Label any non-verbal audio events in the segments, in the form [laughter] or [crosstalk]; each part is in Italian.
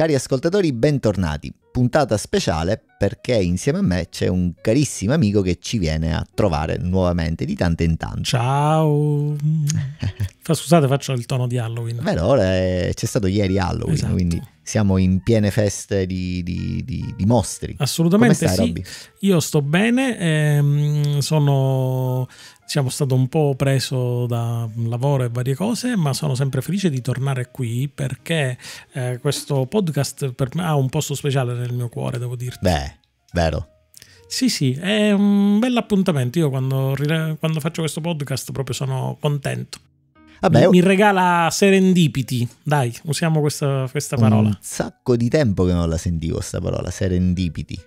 Cari ascoltatori, bentornati. Puntata speciale perché insieme a me c'è un carissimo amico che ci viene a trovare nuovamente di tanto in tanto. Ciao! [laughs] Scusate, faccio il tono di Halloween. Beh, allora è... c'è stato ieri Halloween, esatto. quindi siamo in piene feste di, di, di, di mostri. Assolutamente Come stai, sì. Robby? Io sto bene, ehm, sono diciamo, stato un po' preso da lavoro e varie cose, ma sono sempre felice di tornare qui perché eh, questo podcast per me ha un posto speciale nel mio cuore, devo dirti. Beh, vero? Sì, sì, è un bel appuntamento. Io quando, quando faccio questo podcast proprio sono contento. Vabbè, mi, oh. mi, regala serendipiti, dai, usiamo questa, questa parola. Un sacco di tempo che non la sentivo questa parola, serendipiti.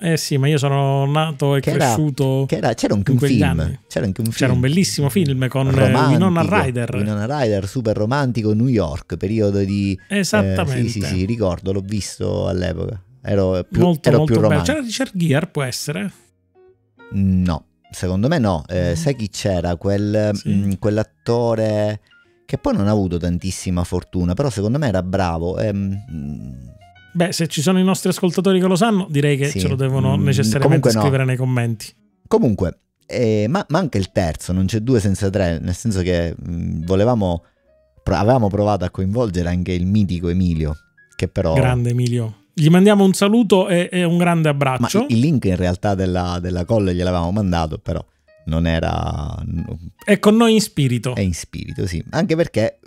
Eh sì, ma io sono nato e che cresciuto. Era, era, c'era, anche un film, c'era anche un film. C'era un bellissimo film con Winona Ryder. Winona Ryder, super romantico, New York, periodo di... Esattamente. Eh, sì, sì, sì, ricordo, l'ho visto all'epoca. Ero più, molto, ero molto più romano. C'era Richard Gear, può essere? No, secondo me no. Eh, mm. Sai chi c'era? Quel, mm, sì. mh, quell'attore che poi non ha avuto tantissima fortuna, però secondo me era bravo. Ehm, Beh, se ci sono i nostri ascoltatori che lo sanno, direi che sì. ce lo devono mm, necessariamente no. scrivere nei commenti. Comunque, eh, ma, ma, anche il terzo, non c'è due senza tre, nel senso che mh, mm, volevamo, avevamo provato a coinvolgere anche il mitico Emilio, che però... Grande Emilio. Gli mandiamo un saluto e, e un grande abbraccio. Ma il link in realtà della, della colle gliel'avevamo mandato, però non era... È con noi in spirito. È in spirito, sì. Anche perché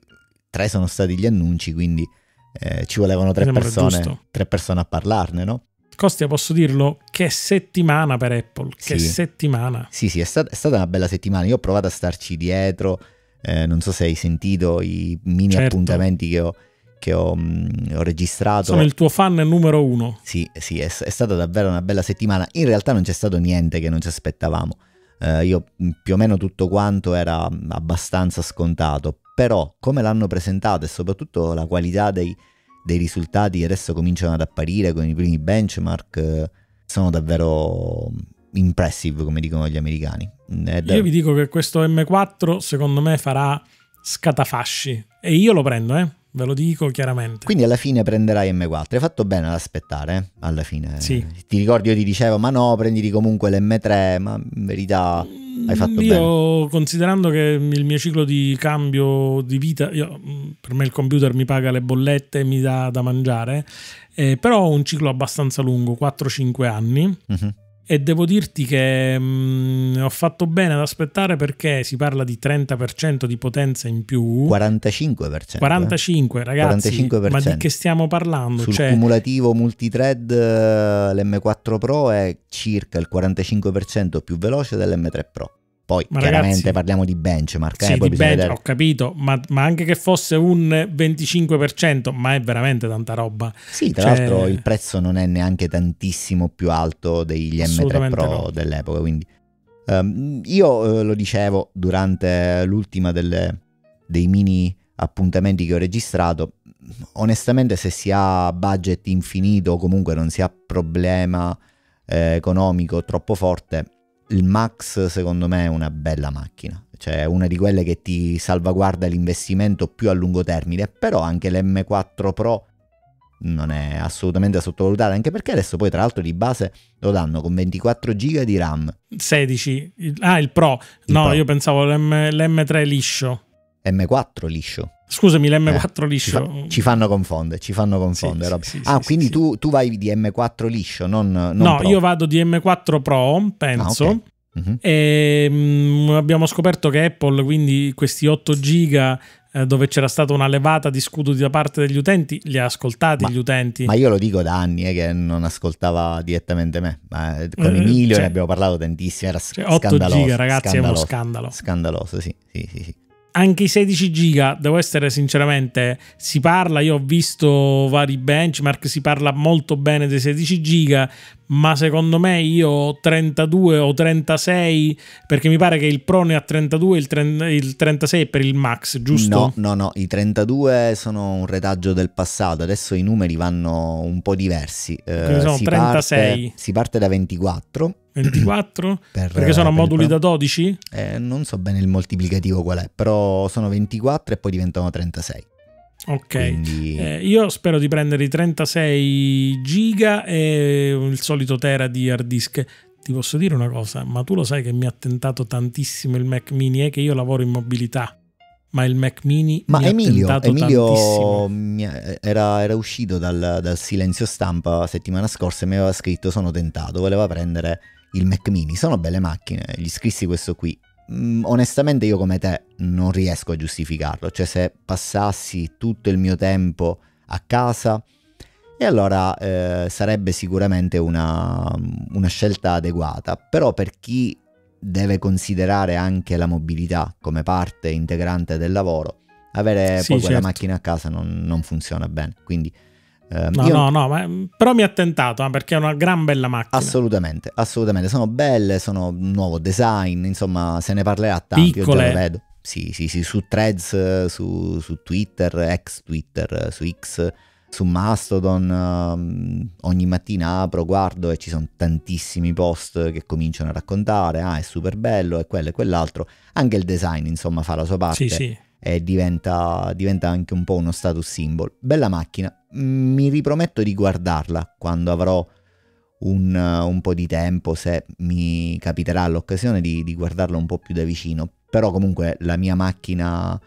tre sono stati gli annunci, quindi eh, ci volevano tre persone, tre persone, a parlarne, no? Costia, posso dirlo? Che settimana per Apple, che sì. settimana. Sì, sì, è, stat- è, stata una bella settimana. Io ho provato a starci dietro, eh, non so se hai sentito i mini certo. appuntamenti che ho, che ho, mh, mm, ho, registrato. Sono il tuo fan numero uno. Sì, sì, è, è, stata davvero una bella settimana. In realtà non c'è stato niente che non ci aspettavamo. Eh, io mm, più o meno tutto quanto era mm, abbastanza scontato, però come l'hanno presentato e soprattutto la qualità dei, dei risultati che adesso cominciano ad apparire con i primi benchmark eh, sono davvero impressive, come dicono gli americani. Ed io vi dico che questo M4 secondo me farà scatafasci e io lo prendo, eh ve lo dico chiaramente. Quindi alla fine prenderai M4. Hai fatto bene ad aspettare, eh, alla fine. Sì. Ti ricordi io ti dicevo, ma no, prenditi comunque l'M3, ma in verità hai fatto io, bene. Io considerando che il mio ciclo di cambio di vita, io, mm, per me il computer mi paga le bollette, mi dà da mangiare, eh, però ho un ciclo abbastanza lungo, 4-5 anni. Uh-huh e devo dirti che mh, mm, ho fatto bene ad aspettare perché si parla di 30% di potenza in più 45% 45 eh? ragazzi 45%. ma di che stiamo parlando sul cioè, cumulativo multithread eh, l'M4 Pro è circa il 45% più veloce dell'M3 Pro poi ma chiaramente ragazzi, parliamo di benchmark. Eh, sì, eh, di bench, ho capito, ma, ma, anche che fosse un 25%, ma è veramente tanta roba. Sì, tra cioè... l'altro il prezzo non è neanche tantissimo più alto degli M3 Pro no. dell'epoca, quindi... Um, io eh, lo dicevo durante l'ultima delle, dei mini appuntamenti che ho registrato, onestamente se si ha budget infinito comunque non si ha problema eh, economico troppo forte, il Max secondo me è una bella macchina, cioè è una di quelle che ti salvaguarda l'investimento più a lungo termine, però anche l'M4 Pro non è assolutamente da sottovalutare, anche perché adesso poi tra l'altro di base lo danno con 24 giga di RAM. 16, ah il Pro, il no Pro. io pensavo l'M, l'M3 liscio. M4 liscio. Scusami, l'M4 eh, liscio. Ci, fa, ci, fanno confondere, ci fanno confondere. Sì, sì, sì, ah, quindi tu, tu, vai di M4 liscio, non, non No, Pro. io vado di M4 Pro, penso. Ah, okay. mm-hmm. Ehm, e, mh, abbiamo scoperto che Apple, quindi questi 8 giga eh, dove c'era stata una levata di scuderi da parte degli utenti, li ha ascoltati ma, gli utenti. Ma io lo dico da anni eh, che non ascoltava direttamente me, ma eh, con eh, Emilio cioè, ne abbiamo parlato tantissimo, era cioè, 8 giga ragazzi, scandaloso, è uno scandalo. Scandaloso, sì, sì, sì. sì anche i 16 giga, devo essere sinceramente, si parla, io ho visto vari benchmark, si parla molto bene dei 16 giga, ma secondo me io ho 32 o 36, perché mi pare che il Pro ne ha 32 e il, 36 per il Max, giusto? No, no, no, i 32 sono un retaggio del passato, adesso i numeri vanno un po' diversi. Eh, sono si 36. Parte, si parte da 24 24? [clears throat] Per, Perché sono per moduli il... da 12? Eh, non so bene il moltiplicativo qual è, però sono 24 e poi diventano 36. Ok, Quindi... eh, io spero di prendere i 36 giga e il solito tera di hard disk. Ti posso dire una cosa, ma tu lo sai che mi ha tentato tantissimo il Mac mini, è eh, che io lavoro in mobilità ma il Mac Mini ma mi Emilio, Emilio era, era, uscito dal, dal, silenzio stampa settimana scorsa e mi aveva scritto sono tentato, voleva prendere il Mac Mini. Sono belle macchine, gli scrissi questo qui. Mm, onestamente io come te non riesco a giustificarlo, cioè se passassi tutto il mio tempo a casa e allora eh, sarebbe sicuramente una, una scelta adeguata, però per chi deve considerare anche la mobilità come parte integrante del lavoro, avere sì, poi certo. quella macchina a casa non, non funziona bene, quindi eh, no, io... no, no, ma... Mm, però mi ha tentato eh, perché è una gran bella macchina. Assolutamente, assolutamente. Sono belle, sono nuovo design, insomma, se ne parlerà tanto. Piccole. Io già lo vedo. Sì, sì, sì, su threads, su, su Twitter, ex Twitter, su X, su Mastodon. Ehm, ogni mattina apro, guardo e ci sono tantissimi post che cominciano a raccontare. Ah, è super bello, è quello e quell'altro. Anche il design, insomma, fa la sua parte. Sì, sì e diventa, diventa anche un po' uno status symbol. Bella macchina, mi riprometto di guardarla quando avrò un, un, po' di tempo, se mi capiterà l'occasione di, di guardarla un po' più da vicino. Però comunque la mia macchina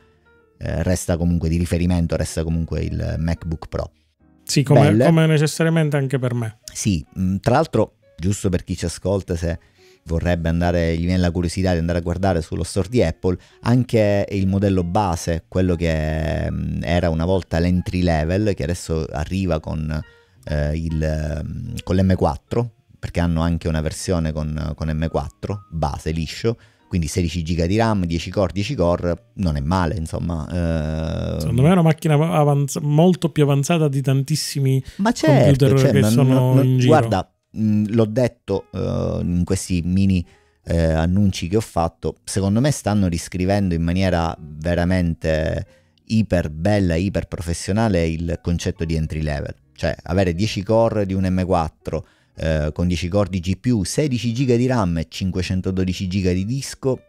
eh, resta comunque di riferimento, resta comunque il MacBook Pro. Sì, come, come necessariamente anche per me. Sì, mm, tra l'altro, giusto per chi ci ascolta, se vorrebbe andare, gli viene la curiosità di andare a guardare sullo store di Apple, anche il modello base, quello che mm, era una volta l'entry level, che adesso arriva con, eh, il, mm, con l'M4, perché hanno anche una versione con, con M4, base liscio, quindi 16 GB di RAM, 10 core, 10 core, non è male, insomma. Eh... Secondo me è una macchina avanz- molto più avanzata di tantissimi Ma certo, computer cioè, che non, sono non, in guarda, giro. Guarda, l'ho detto uh, in questi mini eh, annunci che ho fatto, secondo me stanno riscrivendo in maniera veramente iper bella, iper professionale il concetto di entry level, cioè avere 10 core di un M4 eh, con 10 core di GPU, 16 GB di RAM e 512 GB di disco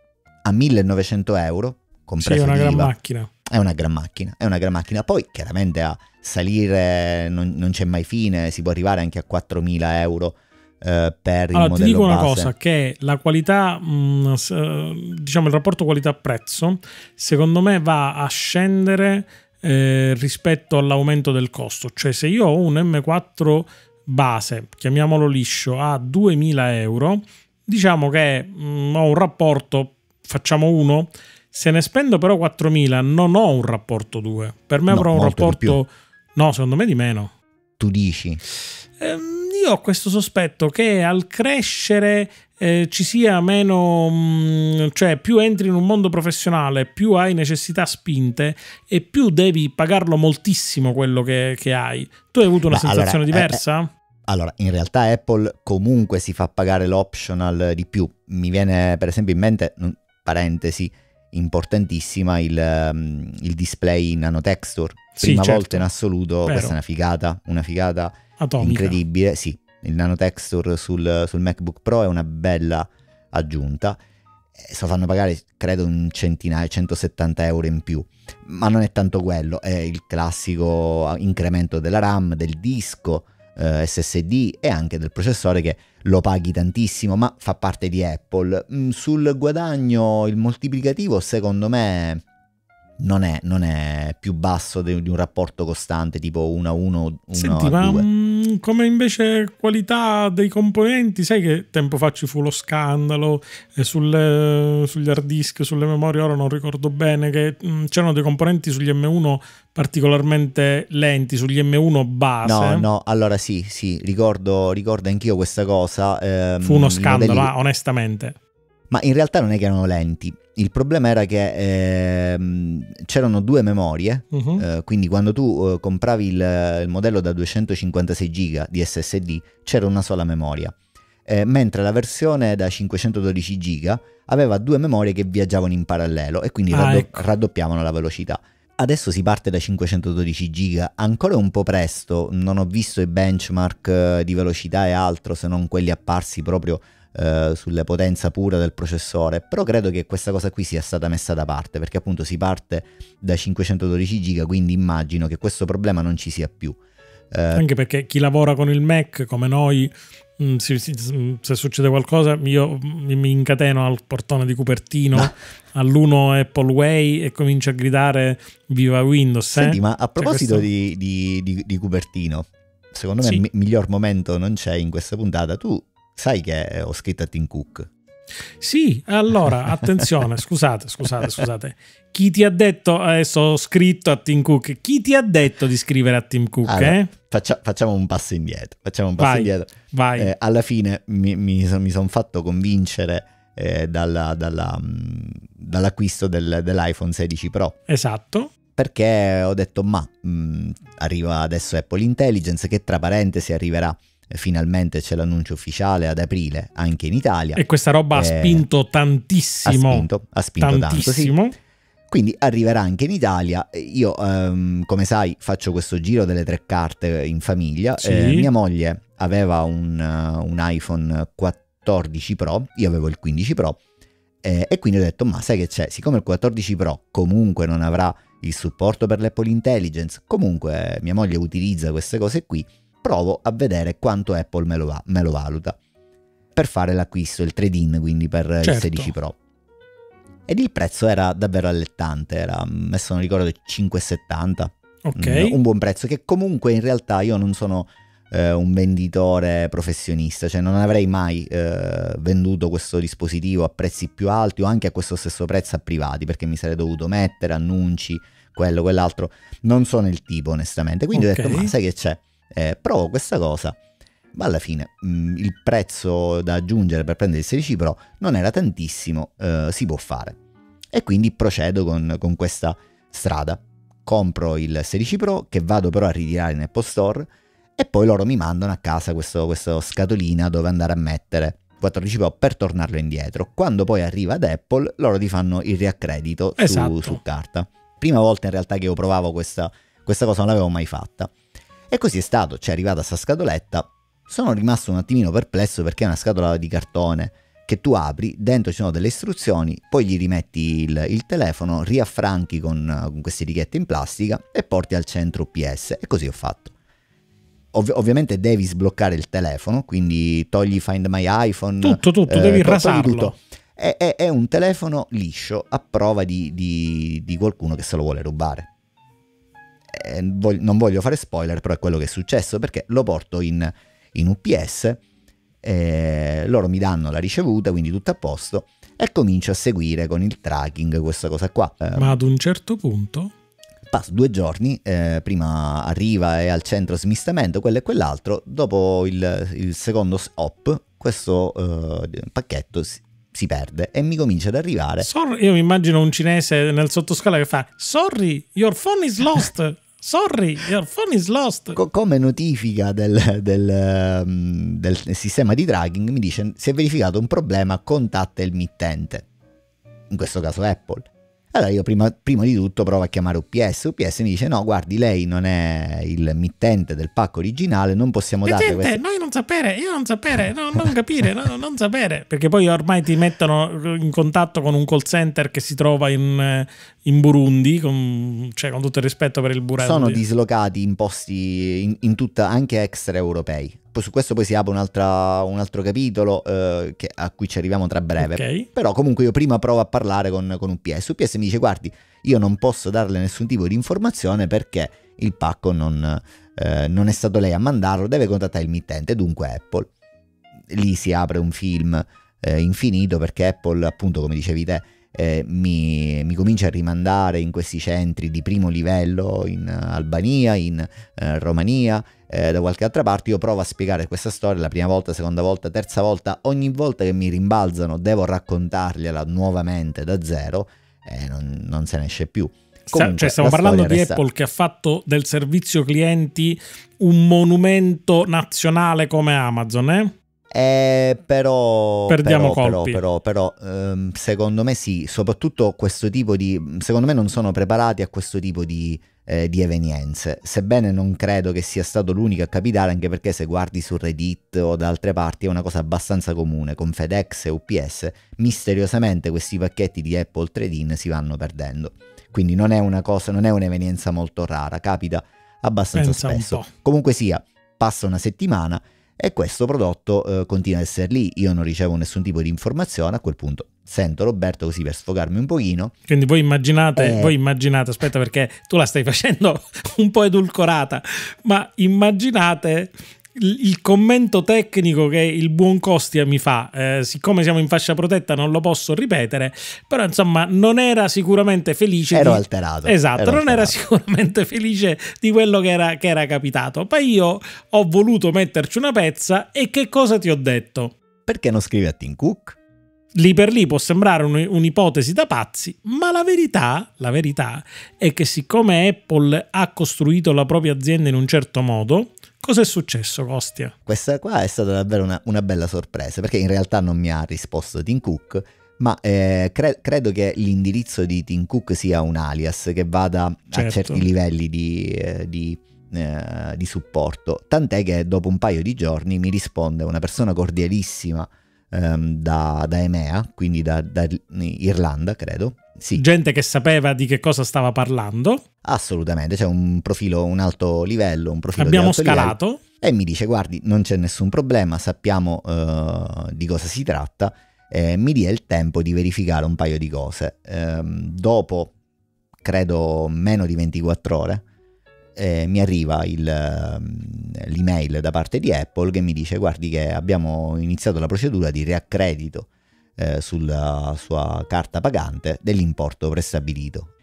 a 1900 euro, compreso sì, è una gran macchina. È una gran macchina, è una gran macchina. Poi chiaramente ha salire non, non, c'è mai fine, si può arrivare anche a 4.000 euro eh, per allora, il modello ti dico base. una cosa, che la qualità, mh, mm, eh, diciamo il rapporto qualità-prezzo, secondo me va a scendere eh, rispetto all'aumento del costo. Cioè se io ho un M4 base, chiamiamolo liscio, a 2.000 euro, diciamo che mh, mm, ho un rapporto, facciamo uno, se ne spendo però 4.000 non ho un rapporto 2, per me no, avrò un rapporto No, secondo me di meno. Tu dici? Ehm, io ho questo sospetto che al crescere eh, ci sia meno, mh, mm, cioè più entri in un mondo professionale, più hai necessità spinte e più devi pagarlo moltissimo quello che, che hai. Tu hai avuto una Ma sensazione allora, eh, diversa? Eh, eh. Allora, in realtà Apple comunque si fa pagare l'optional di più. Mi viene per esempio in mente, parentesi, importantissima il, ehm, il display in nanotexture. Prima sì, certo. volta in assoluto, Vero. questa è una figata, una figata Atomica. incredibile. Sì, il nanotexture sul, sul MacBook Pro è una bella aggiunta. Eh, Se lo fanno pagare credo un centinaio, 170 euro in più, ma non è tanto quello, è il classico incremento della RAM, del disco eh, SSD e anche del processore che lo paghi tantissimo, ma fa parte di Apple. Mm, sul guadagno, il moltiplicativo secondo me non è, non è più basso di, un rapporto costante tipo 1 a 1, 1 a 2. Mh, mm, come invece qualità dei componenti, sai che tempo fa ci fu lo scandalo eh, sul, eh, sugli hard disk, sulle memorie, ora non ricordo bene, che mm, c'erano dei componenti sugli M1 particolarmente lenti sugli M1 base. No, no, allora sì, sì, ricordo, ricordo anch'io questa cosa. Ehm, Fu uno ehm, scandalo, modelli... ah, onestamente. Ma in realtà non è che erano lenti, il problema era che ehm, c'erano due memorie, uh-huh. eh, quindi quando tu eh, compravi il, il, modello da 256 giga di SSD c'era una sola memoria, eh, mentre la versione da 512 giga aveva due memorie che viaggiavano in parallelo e quindi ah, raddo- ecco. raddoppiavano la velocità. Adesso si parte da 512 giga, ancora un po' presto, non ho visto i benchmark eh, di velocità e altro se non quelli apparsi proprio eh, sulla potenza pura del processore, però credo che questa cosa qui sia stata messa da parte perché appunto si parte da 512 giga, quindi immagino che questo problema non ci sia più. Eh, Anche perché chi lavora con il Mac come noi mm, mm, se, succede qualcosa io mm, mi incateno al portone di Cupertino no. [laughs] all'1 Apple Way e comincio a gridare viva Windows eh? Senti, eh? ma a cioè, proposito questo... di, di, di, di, Cupertino secondo me sì. il miglior momento non c'è in questa puntata tu Sai che eh, ho scritto a Tim Cook? Sì, allora, [laughs] attenzione, scusate, scusate, scusate. Chi ti ha detto, adesso ho scritto a Tim Cook, chi ti ha detto di scrivere a Tim Cook? Allora, eh? faccia, facciamo un passo indietro, facciamo un passo vai, indietro. Vai. Eh, alla fine mi, mi sono fatto convincere eh, dalla, dalla, mm, dall'acquisto del, dell'iPhone 16 Pro. Esatto perché ho detto ma mh, mm, arriva adesso Apple Intelligence che tra parentesi arriverà eh, finalmente c'è l'annuncio ufficiale ad aprile anche in Italia. E questa roba ha eh, spinto tantissimo. Ha spinto, ha spinto tantissimo. Tanto, sì. Quindi arriverà anche in Italia. Io, ehm, come sai, faccio questo giro delle tre carte in famiglia. Sì. Eh, mia moglie aveva un, uh, un, iPhone 14 Pro, io avevo il 15 Pro. Eh, e quindi ho detto, ma sai che c'è? Siccome il 14 Pro comunque non avrà il supporto per l'Apple Intelligence, comunque mia moglie utilizza queste cose qui, provo a vedere quanto Apple me lo, va, me lo valuta per fare l'acquisto, il trade-in quindi per certo. il 16 Pro. Ed il prezzo era davvero allettante, era messo non ricordo 5,70. Ok. Mm, un buon prezzo che comunque in realtà io non sono eh, un venditore professionista, cioè non avrei mai eh, venduto questo dispositivo a prezzi più alti o anche a questo stesso prezzo a privati perché mi sarei dovuto mettere annunci, quello, quell'altro. Non sono il tipo onestamente, quindi okay. ho detto ma sai che c'è? eh, provo questa cosa ma alla fine mh, mm, il prezzo da aggiungere per prendere il 16 Pro non era tantissimo, eh, si può fare. E quindi procedo con, con, questa strada. Compro il 16 Pro che vado però a ritirare in Apple Store e poi loro mi mandano a casa questa scatolina dove andare a mettere 14 Pro per tornarlo indietro. Quando poi arriva ad Apple loro ti fanno il riaccredito esatto. su, su, carta. Prima volta in realtà che io provavo questa, questa cosa non l'avevo mai fatta e così è stato, c'è arrivata sta scatoletta. Sono rimasto un attimino perplesso perché è una scatola di cartone che tu apri, dentro ci sono delle istruzioni, poi gli rimetti il, il telefono, riaffranchi con, con queste etichette in plastica e porti al centro PS. E così ho fatto. Ov- ovviamente devi sbloccare il telefono, quindi togli Find My iPhone. Tutto, tutto, eh, devi to- rasarlo. Tutto. È, è, è, un telefono liscio a prova di, di, di qualcuno che se lo vuole rubare. Eh, voglio, non voglio fare spoiler, però è quello che è successo perché lo porto in, in UPS, eh, loro mi danno la ricevuta, quindi tutto a posto, e comincio a seguire con il tracking questa cosa qua. Eh, Ma ad un certo punto... Passo due giorni, eh, prima arriva e al centro smistamento, quello e quell'altro, dopo il, il secondo stop questo eh, pacchetto si perde e mi comincia ad arrivare. Sorry, io mi immagino un cinese nel sottoscala che fa: Sorry, your phone is lost. [laughs] Sorry, your phone is lost. Co- come notifica del, del, um, del, sistema di tracking mi dice si è verificato un problema, contatta il mittente. In questo caso Apple. Allora io prima, prima, di tutto provo a chiamare UPS, UPS mi dice no guardi lei non è il mittente del pacco originale, non possiamo dare gente, questa... noi non sapere, io non sapere, no, non capire, no, non sapere, perché poi ormai ti mettono in contatto con un call center che si trova in, in Burundi, con, cioè, con tutto il rispetto per il Burundi. Sono dislocati in posti in, in tutta, anche extraeuropei. Poi su questo poi si apre un, un altro capitolo eh, che, a cui ci arriviamo tra breve. Okay. Però comunque io prima provo a parlare con, con un PS. Un PS mi dice guardi, io non posso darle nessun tipo di informazione perché il pacco non, eh, non è stato lei a mandarlo, deve contattare il mittente, dunque Apple. Lì si apre un film eh, infinito perché Apple appunto come dicevi te eh, mi, mi, comincia a rimandare in questi centri di primo livello in eh, Albania, in eh, Romania, eh, da qualche altra parte, io provo a spiegare questa storia la prima volta, seconda volta, terza volta, ogni volta che mi rimbalzano devo raccontargliela nuovamente da zero e non, non se ne esce più. Cioè, Comunque, cioè, stiamo parlando di resta... Apple che ha fatto del servizio clienti un monumento nazionale come Amazon, eh? Eh, però, Perdiamo però, colpi. però, però, però ehm, secondo me sì, soprattutto questo tipo di... Secondo me non sono preparati a questo tipo di, eh, di evenienze, sebbene non credo che sia stato l'unico a capitare, anche perché se guardi su Reddit o da altre parti è una cosa abbastanza comune, con FedEx e UPS misteriosamente questi pacchetti di Apple Trade-in si vanno perdendo. Quindi non è una cosa, non è un'evenienza molto rara, capita abbastanza Pensa spesso. Comunque sia, passa una settimana e questo prodotto eh, continua ad essere lì, io non ricevo nessun tipo di informazione a quel punto. Sento Roberto così per sfogarmi un pochino. Quindi voi immaginate, eh... voi immaginate, aspetta perché tu la stai facendo [laughs] un po' edulcorata, ma immaginate il commento tecnico che il buon Costia mi fa, eh, siccome siamo in fascia protetta non lo posso ripetere, però insomma non era sicuramente felice. Ero di... alterato. Esatto, ero non alterato. era sicuramente felice di quello che era, che era capitato. Poi io ho voluto metterci una pezza e che cosa ti ho detto? Perché non scrivi a Tim Cook? lì per lì può sembrare un'ipotesi da pazzi, ma la verità, la verità, è che siccome Apple ha costruito la propria azienda in un certo modo, Cos'è successo, Costia? Questa qua è stata davvero una, una, bella sorpresa, perché in realtà non mi ha risposto Tim Cook, ma eh, cre- credo che l'indirizzo di Tim Cook sia un alias che vada certo. a certi livelli di, eh, di, eh, di, supporto. Tant'è che dopo un paio di giorni mi risponde una persona cordialissima ehm, da, da, EMEA, quindi da, da Irlanda, credo, sì. gente che sapeva di che cosa stava parlando. Assolutamente, c'è un profilo, un alto livello, un profilo Abbiamo scalato. Livello, e mi dice, guardi, non c'è nessun problema, sappiamo uh, di cosa si tratta, eh, mi dia il tempo di verificare un paio di cose. Eh, dopo, credo, meno di 24 ore, eh, mi arriva il, l'email da parte di Apple che mi dice, guardi che abbiamo iniziato la procedura di riaccredito eh, sulla sua carta pagante dell'importo prestabilito.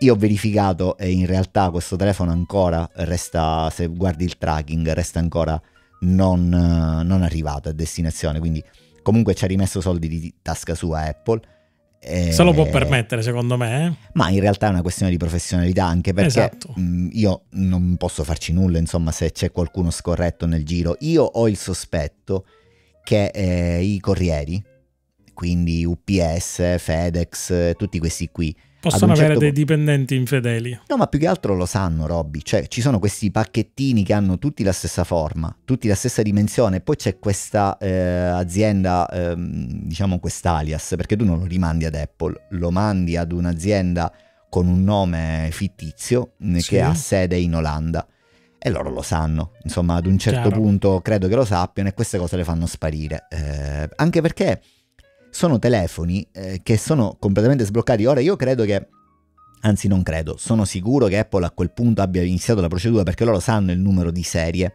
Io ho verificato e in realtà questo telefono ancora resta, se guardi il tracking, resta ancora non, eh, non arrivato a destinazione, quindi comunque ci ha rimesso soldi di tasca sua Apple. Eh, Se lo può eh, permettere, secondo me. Eh? Ma in realtà è una questione di professionalità, anche perché esatto. mh, mm, io non posso farci nulla, insomma, se c'è qualcuno scorretto nel giro. Io ho il sospetto che eh, i corrieri quindi UPS, FedEx, tutti questi qui. Possono avere certo dei dipendenti infedeli. No, ma più che altro lo sanno, Robby. Cioè, ci sono questi pacchettini che hanno tutti la stessa forma, tutti la stessa dimensione. Poi c'è questa eh, azienda, eh, diciamo quest'alias, perché tu non lo rimandi ad Apple, lo mandi ad un'azienda con un nome fittizio eh, sì. che ha sede in Olanda. E loro lo sanno. Insomma, ad un certo Chiaro. punto credo che lo sappiano e queste cose le fanno sparire. Eh, anche perché sono telefoni eh, che sono completamente sbloccati. Ora io credo che anzi non credo, sono sicuro che Apple a quel punto abbia iniziato la procedura perché loro sanno il numero di serie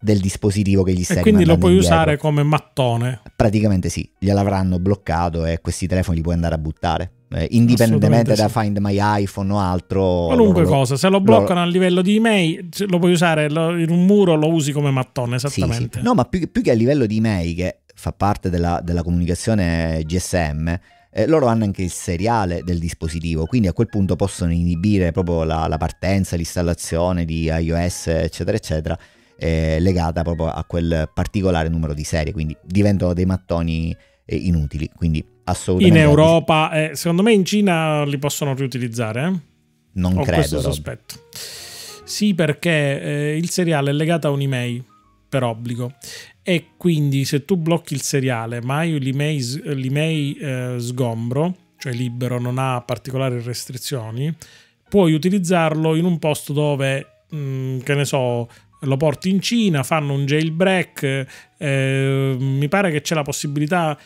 del dispositivo che gli stai e quindi lo puoi indietro. usare come mattone praticamente sì gliel'avranno bloccato e questi telefoni li puoi andare a buttare eh, indipendentemente da sì. Find My iPhone o altro qualunque loro, cosa se lo bloccano loro... a livello di email lo puoi usare lo, in un muro lo usi come mattone esattamente sì, sì. no ma più, più, che a livello di email che fa parte della, della comunicazione GSM, eh, loro hanno anche il seriale del dispositivo, quindi a quel punto possono inibire proprio la, la partenza, l'installazione di iOS, eccetera, eccetera, eh, legata proprio a quel particolare numero di serie, quindi diventano dei mattoni eh, inutili. Quindi assolutamente. In Europa, eh, secondo me in Cina li possono riutilizzare? Eh? Non Ho credo. Questo sospetto. Sì, perché eh, il seriale è legato a un'email per obbligo e quindi se tu blocchi il seriale, ma hai l'email eh, sgombro, cioè libero, non ha particolari restrizioni, puoi utilizzarlo in un posto dove, mh, mm, che ne so, lo porti in Cina, fanno un jailbreak, eh, mi pare che c'è la possibilità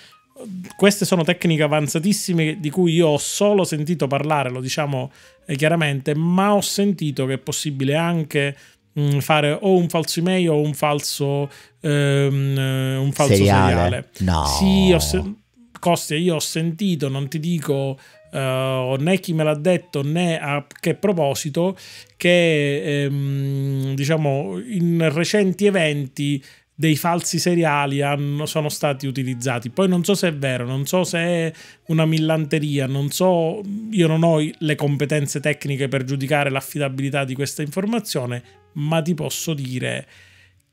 queste sono tecniche avanzatissime di cui io ho solo sentito parlare, lo diciamo eh, chiaramente, ma ho sentito che è possibile anche Mm, fare o un falso email o un falso, ehm, eh, un falso seriale. seriale. No. Sì, se- Costia, io ho sentito, non ti dico... Uh, né chi me l'ha detto né a che proposito che ehm, diciamo in recenti eventi dei falsi seriali hanno, sono stati utilizzati. Poi non so se è vero, non so se è una millanteria, non so, io non ho le competenze tecniche per giudicare l'affidabilità di questa informazione, ma ti posso dire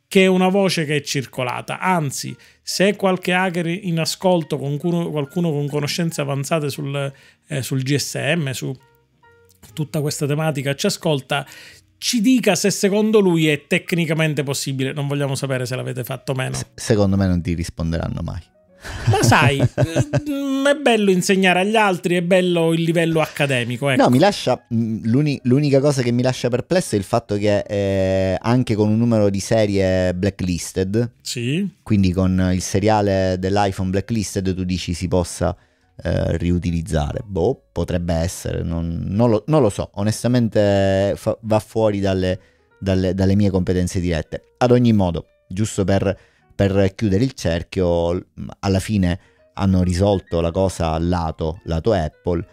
che è una voce che è circolata. Anzi, se qualche hacker in ascolto, qualcuno, qualcuno con conoscenze avanzate sul, eh, sul GSM, su tutta questa tematica ci ascolta, ci dica se secondo lui è tecnicamente possibile. Non vogliamo sapere se l'avete fatto o meno. secondo me non ti risponderanno mai. Ma sai, [laughs] mm, è bello insegnare agli altri, è bello il livello accademico. Ecco. No, mi lascia. Mm, l'unica cosa che mi lascia perplesso è il fatto che eh, anche con un numero di serie blacklisted, sì. quindi con il seriale dell'iPhone blacklisted, tu dici si possa eh, riutilizzare. Boh, potrebbe essere, non, non, lo, non lo, so, onestamente fa, va fuori dalle, dalle, dalle, mie competenze dirette. Ad ogni modo, giusto per, per chiudere il cerchio, alla fine hanno risolto la cosa lato, lato Apple.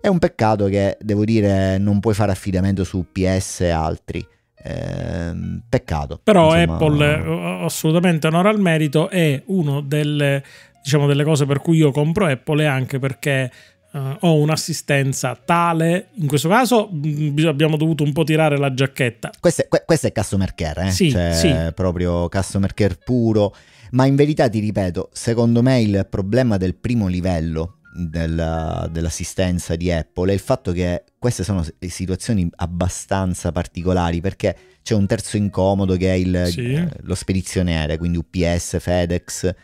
È un peccato che, devo dire, non puoi fare affidamento su PS e altri. Ehm, peccato. Però Insomma, Apple eh, assolutamente onora al merito, è uno delle, diciamo, delle cose per cui io compro Apple è anche perché Uh, ho un'assistenza tale, in questo caso mh, mm, abbiamo dovuto un po' tirare la giacchetta. Questo è, questo è customer care, eh? sì, cioè, sì. proprio customer care puro, ma in verità ti ripeto, secondo me il problema del primo livello della, dell'assistenza di Apple è il fatto che queste sono situazioni abbastanza particolari perché c'è un terzo incomodo che è il, sì. Eh, lo spedizioniere, quindi UPS, FedEx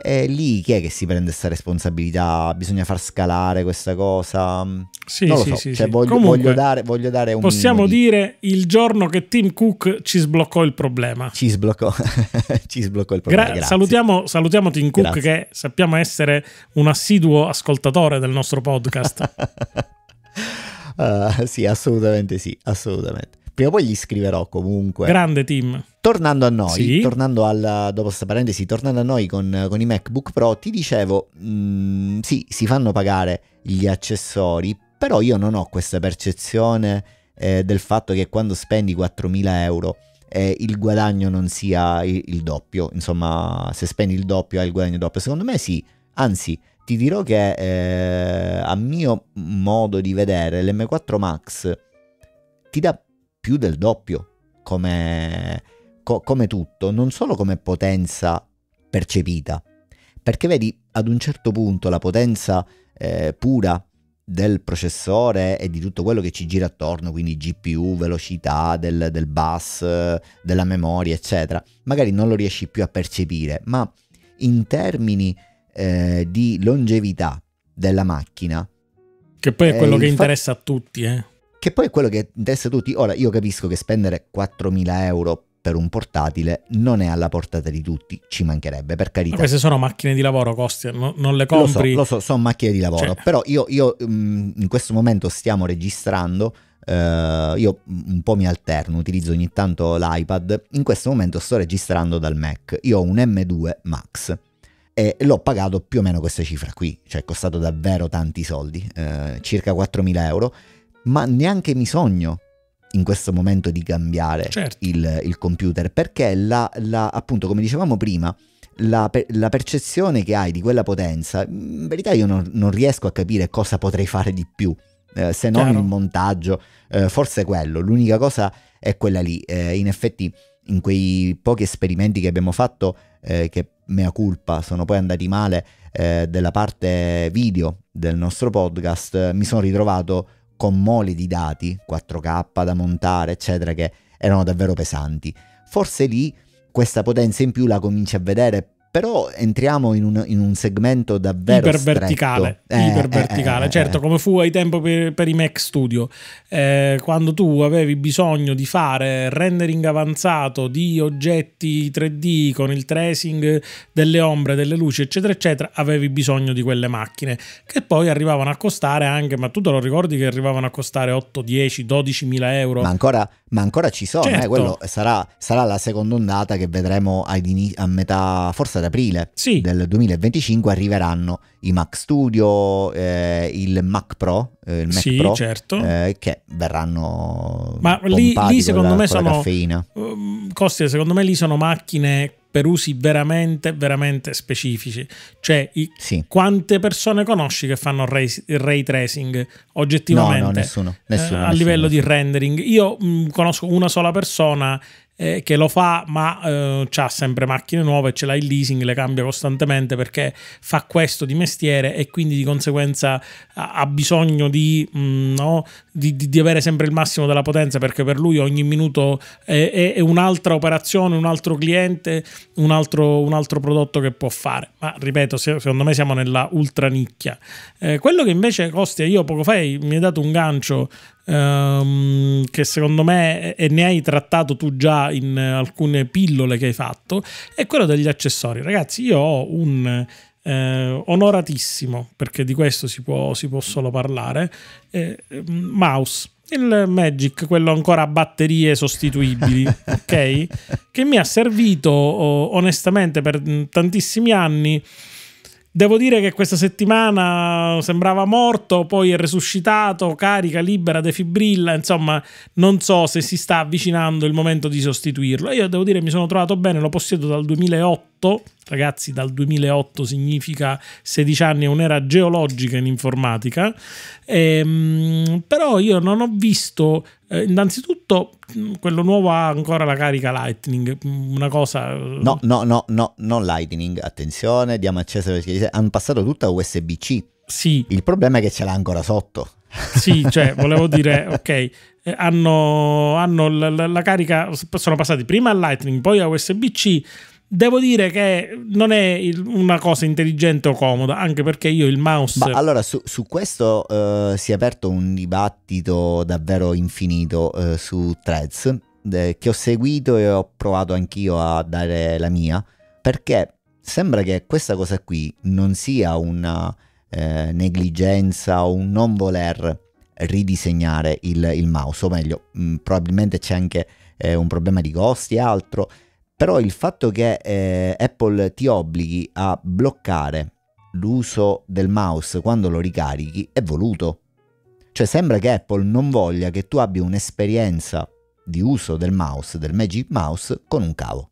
e lì chi è che si prende questa responsabilità? Bisogna far scalare questa cosa? Mm, sì, non lo sì, so. sì, cioè, sì. Voglio, Comunque, voglio, dare, voglio, dare, un... Possiamo di... dire il giorno che Tim Cook ci sbloccò il problema. Ci sbloccò, [laughs] ci sbloccò il problema. Gra- salutiamo, salutiamo, Tim Cook Grazie. che sappiamo essere un assiduo ascoltatore del nostro podcast. uh, [laughs] sì, assolutamente sì, assolutamente prima o poi gli scriverò comunque. Grande team. Tornando a noi, sì. tornando alla, dopo questa parentesi, tornando a noi con, con i MacBook Pro, ti dicevo, mh, mm, sì, si fanno pagare gli accessori, però io non ho questa percezione eh, del fatto che quando spendi 4.000 euro eh, il guadagno non sia il, il, doppio, insomma se spendi il doppio hai il guadagno doppio, secondo me sì, anzi ti dirò che eh, a mio modo di vedere l'M4 Max ti dà più del doppio come, co, come tutto, non solo come potenza percepita, perché vedi, ad un certo punto la potenza eh, pura del processore e di tutto quello che ci gira attorno, quindi GPU, velocità del, del bus, della memoria, eccetera, magari non lo riesci più a percepire, ma in termini eh, di longevità della macchina. Che poi è quello eh, che interessa fa- a tutti, eh. Che poi è quello che interessa a tutti. Ora, io capisco che spendere 4.000 euro per un portatile non è alla portata di tutti, ci mancherebbe, per carità. Ma queste sono macchine di lavoro, costi, no, non le compri. Lo so, lo so, sono macchine di lavoro, cioè. però io, io mm, in questo momento stiamo registrando, eh, io un po' mi alterno, utilizzo ogni tanto l'iPad, in questo momento sto registrando dal Mac, io ho un M2 Max e l'ho pagato più o meno questa cifra qui, cioè è costato davvero tanti soldi, eh, circa 4.000 euro ma neanche mi sogno in questo momento di cambiare certo. il, il, computer, perché la, la, appunto come dicevamo prima, la, la, percezione che hai di quella potenza, in verità io non, non riesco a capire cosa potrei fare di più, eh, se non Chiaro. il montaggio, eh, forse quello, l'unica cosa è quella lì, eh, in effetti in quei pochi esperimenti che abbiamo fatto, eh, che mea culpa sono poi andati male, eh, della parte video del nostro podcast, mi sono ritrovato con moli di dati, 4K da montare, eccetera, che erano davvero pesanti. Forse lì questa potenza in più la cominci a vedere però entriamo in un, in un segmento davvero iperverticale, eh, iperverticale. Eh, eh certo eh, eh. come fu ai tempi per, per, i Mac Studio eh, quando tu avevi bisogno di fare rendering avanzato di oggetti 3D con il tracing delle ombre, delle luci eccetera eccetera avevi bisogno di quelle macchine che poi arrivavano a costare anche ma tu te lo ricordi che arrivavano a costare 8, 10, 12 mila euro ma ancora, ma ancora ci sono certo. quello sarà, sarà, la seconda ondata che vedremo a metà forse ad aprile sì. del 2025 arriveranno i Mac Studio, eh, il Mac Pro, eh, il Mac sì, Pro certo. eh, che verranno... Ma lì, lì secondo la, me sono... Caffeina. Um, Costi, secondo me lì sono macchine per usi veramente, veramente specifici. Cioè, i, sì. quante persone conosci che fanno ray, ray tracing oggettivamente? No, no, nessuno, nessuno, eh, a livello nessuno. di rendering. Io mh, mm, conosco una sola persona eh, che lo fa ma eh, ha sempre macchine nuove, ce l'ha il leasing, le cambia costantemente perché fa questo di mestiere e quindi di conseguenza ha, ha bisogno di, mh, mm, no, di, di, di, avere sempre il massimo della potenza perché per lui ogni minuto è, è, è un'altra operazione, un altro cliente, un altro, un altro, prodotto che può fare. Ma ripeto, secondo me siamo nella ultra nicchia. Eh, quello che invece, Costia, io poco fa mi hai dato un gancio Um, che secondo me e ne hai trattato tu già in alcune pillole che hai fatto, è quello degli accessori. Ragazzi, io ho un eh, onoratissimo, perché di questo si può, si può solo parlare, eh, Mouse. Il Magic, quello ancora a batterie sostituibili, [laughs] ok? Che mi ha servito oh, onestamente per mm, tantissimi anni. Devo dire che questa settimana sembrava morto, poi è resuscitato, carica, libera, defibrilla, insomma non so se si sta avvicinando il momento di sostituirlo. Io devo dire mi sono trovato bene, lo possiedo dal 2008 2008, ragazzi dal 2008 significa 16 anni, un'era geologica in informatica, ehm, però io non ho visto, eh, innanzitutto quello nuovo ha ancora la carica Lightning, una cosa... No, no, no, no, non Lightning, attenzione, diamo a perché dice, hanno passato tutta USB-C. Sì. Il problema è che ce l'ha ancora sotto. sì, cioè, volevo dire, ok, hanno, hanno la, la, la, carica, sono passati prima a Lightning, poi a USB-C, Devo dire che non è il, una cosa intelligente o comoda, anche perché io il mouse. Ma allora su, su questo uh, si è aperto un dibattito davvero infinito uh, su Threads, eh, che ho seguito e ho provato anch'io a dare la mia, perché sembra che questa cosa qui non sia una eh, negligenza o un non voler ridisegnare il, il mouse, o meglio, mh, mm, probabilmente c'è anche eh, un problema di costi e altro però il fatto che eh, Apple ti obblighi a bloccare l'uso del mouse quando lo ricarichi è voluto. Cioè sembra che Apple non voglia che tu abbia un'esperienza di uso del mouse, del Magic Mouse, con un cavo.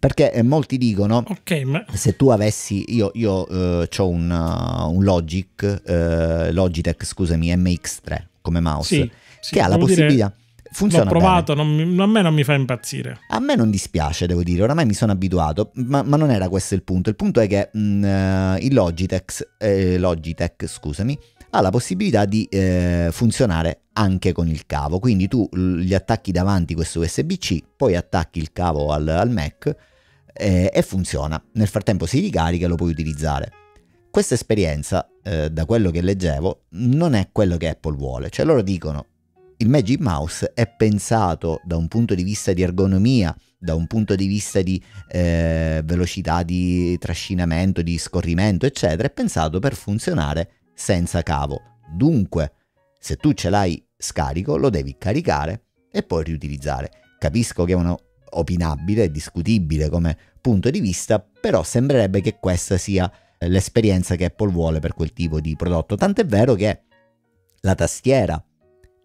Perché eh, molti dicono, okay, ma... se tu avessi, io, io eh, ho un, uh, un Logic, eh, Logitech, scusami, MX3 come mouse, sì, che sì, ha la possibilità... Dire Funziona. L'ho provato, non mi, a me non mi fa impazzire. A me non dispiace, devo dire, oramai mi sono abituato, ma, ma non era questo il punto. Il punto è che mh, mm, eh, il Logitech, eh, Logitech scusami, ha la possibilità di eh, funzionare anche con il cavo. Quindi tu gli attacchi davanti questo USB-C, poi attacchi il cavo al, al Mac eh, e funziona. Nel frattempo si ricarica e lo puoi utilizzare. Questa esperienza, eh, da quello che leggevo, non è quello che Apple vuole. Cioè loro dicono il Magic Mouse è pensato da un punto di vista di ergonomia, da un punto di vista di eh, velocità di trascinamento, di scorrimento, eccetera, è pensato per funzionare senza cavo. Dunque, se tu ce l'hai scarico, lo devi caricare e poi riutilizzare. Capisco che è una opinabile, discutibile come punto di vista, però sembrerebbe che questa sia l'esperienza che Apple vuole per quel tipo di prodotto. Tant'è vero che la tastiera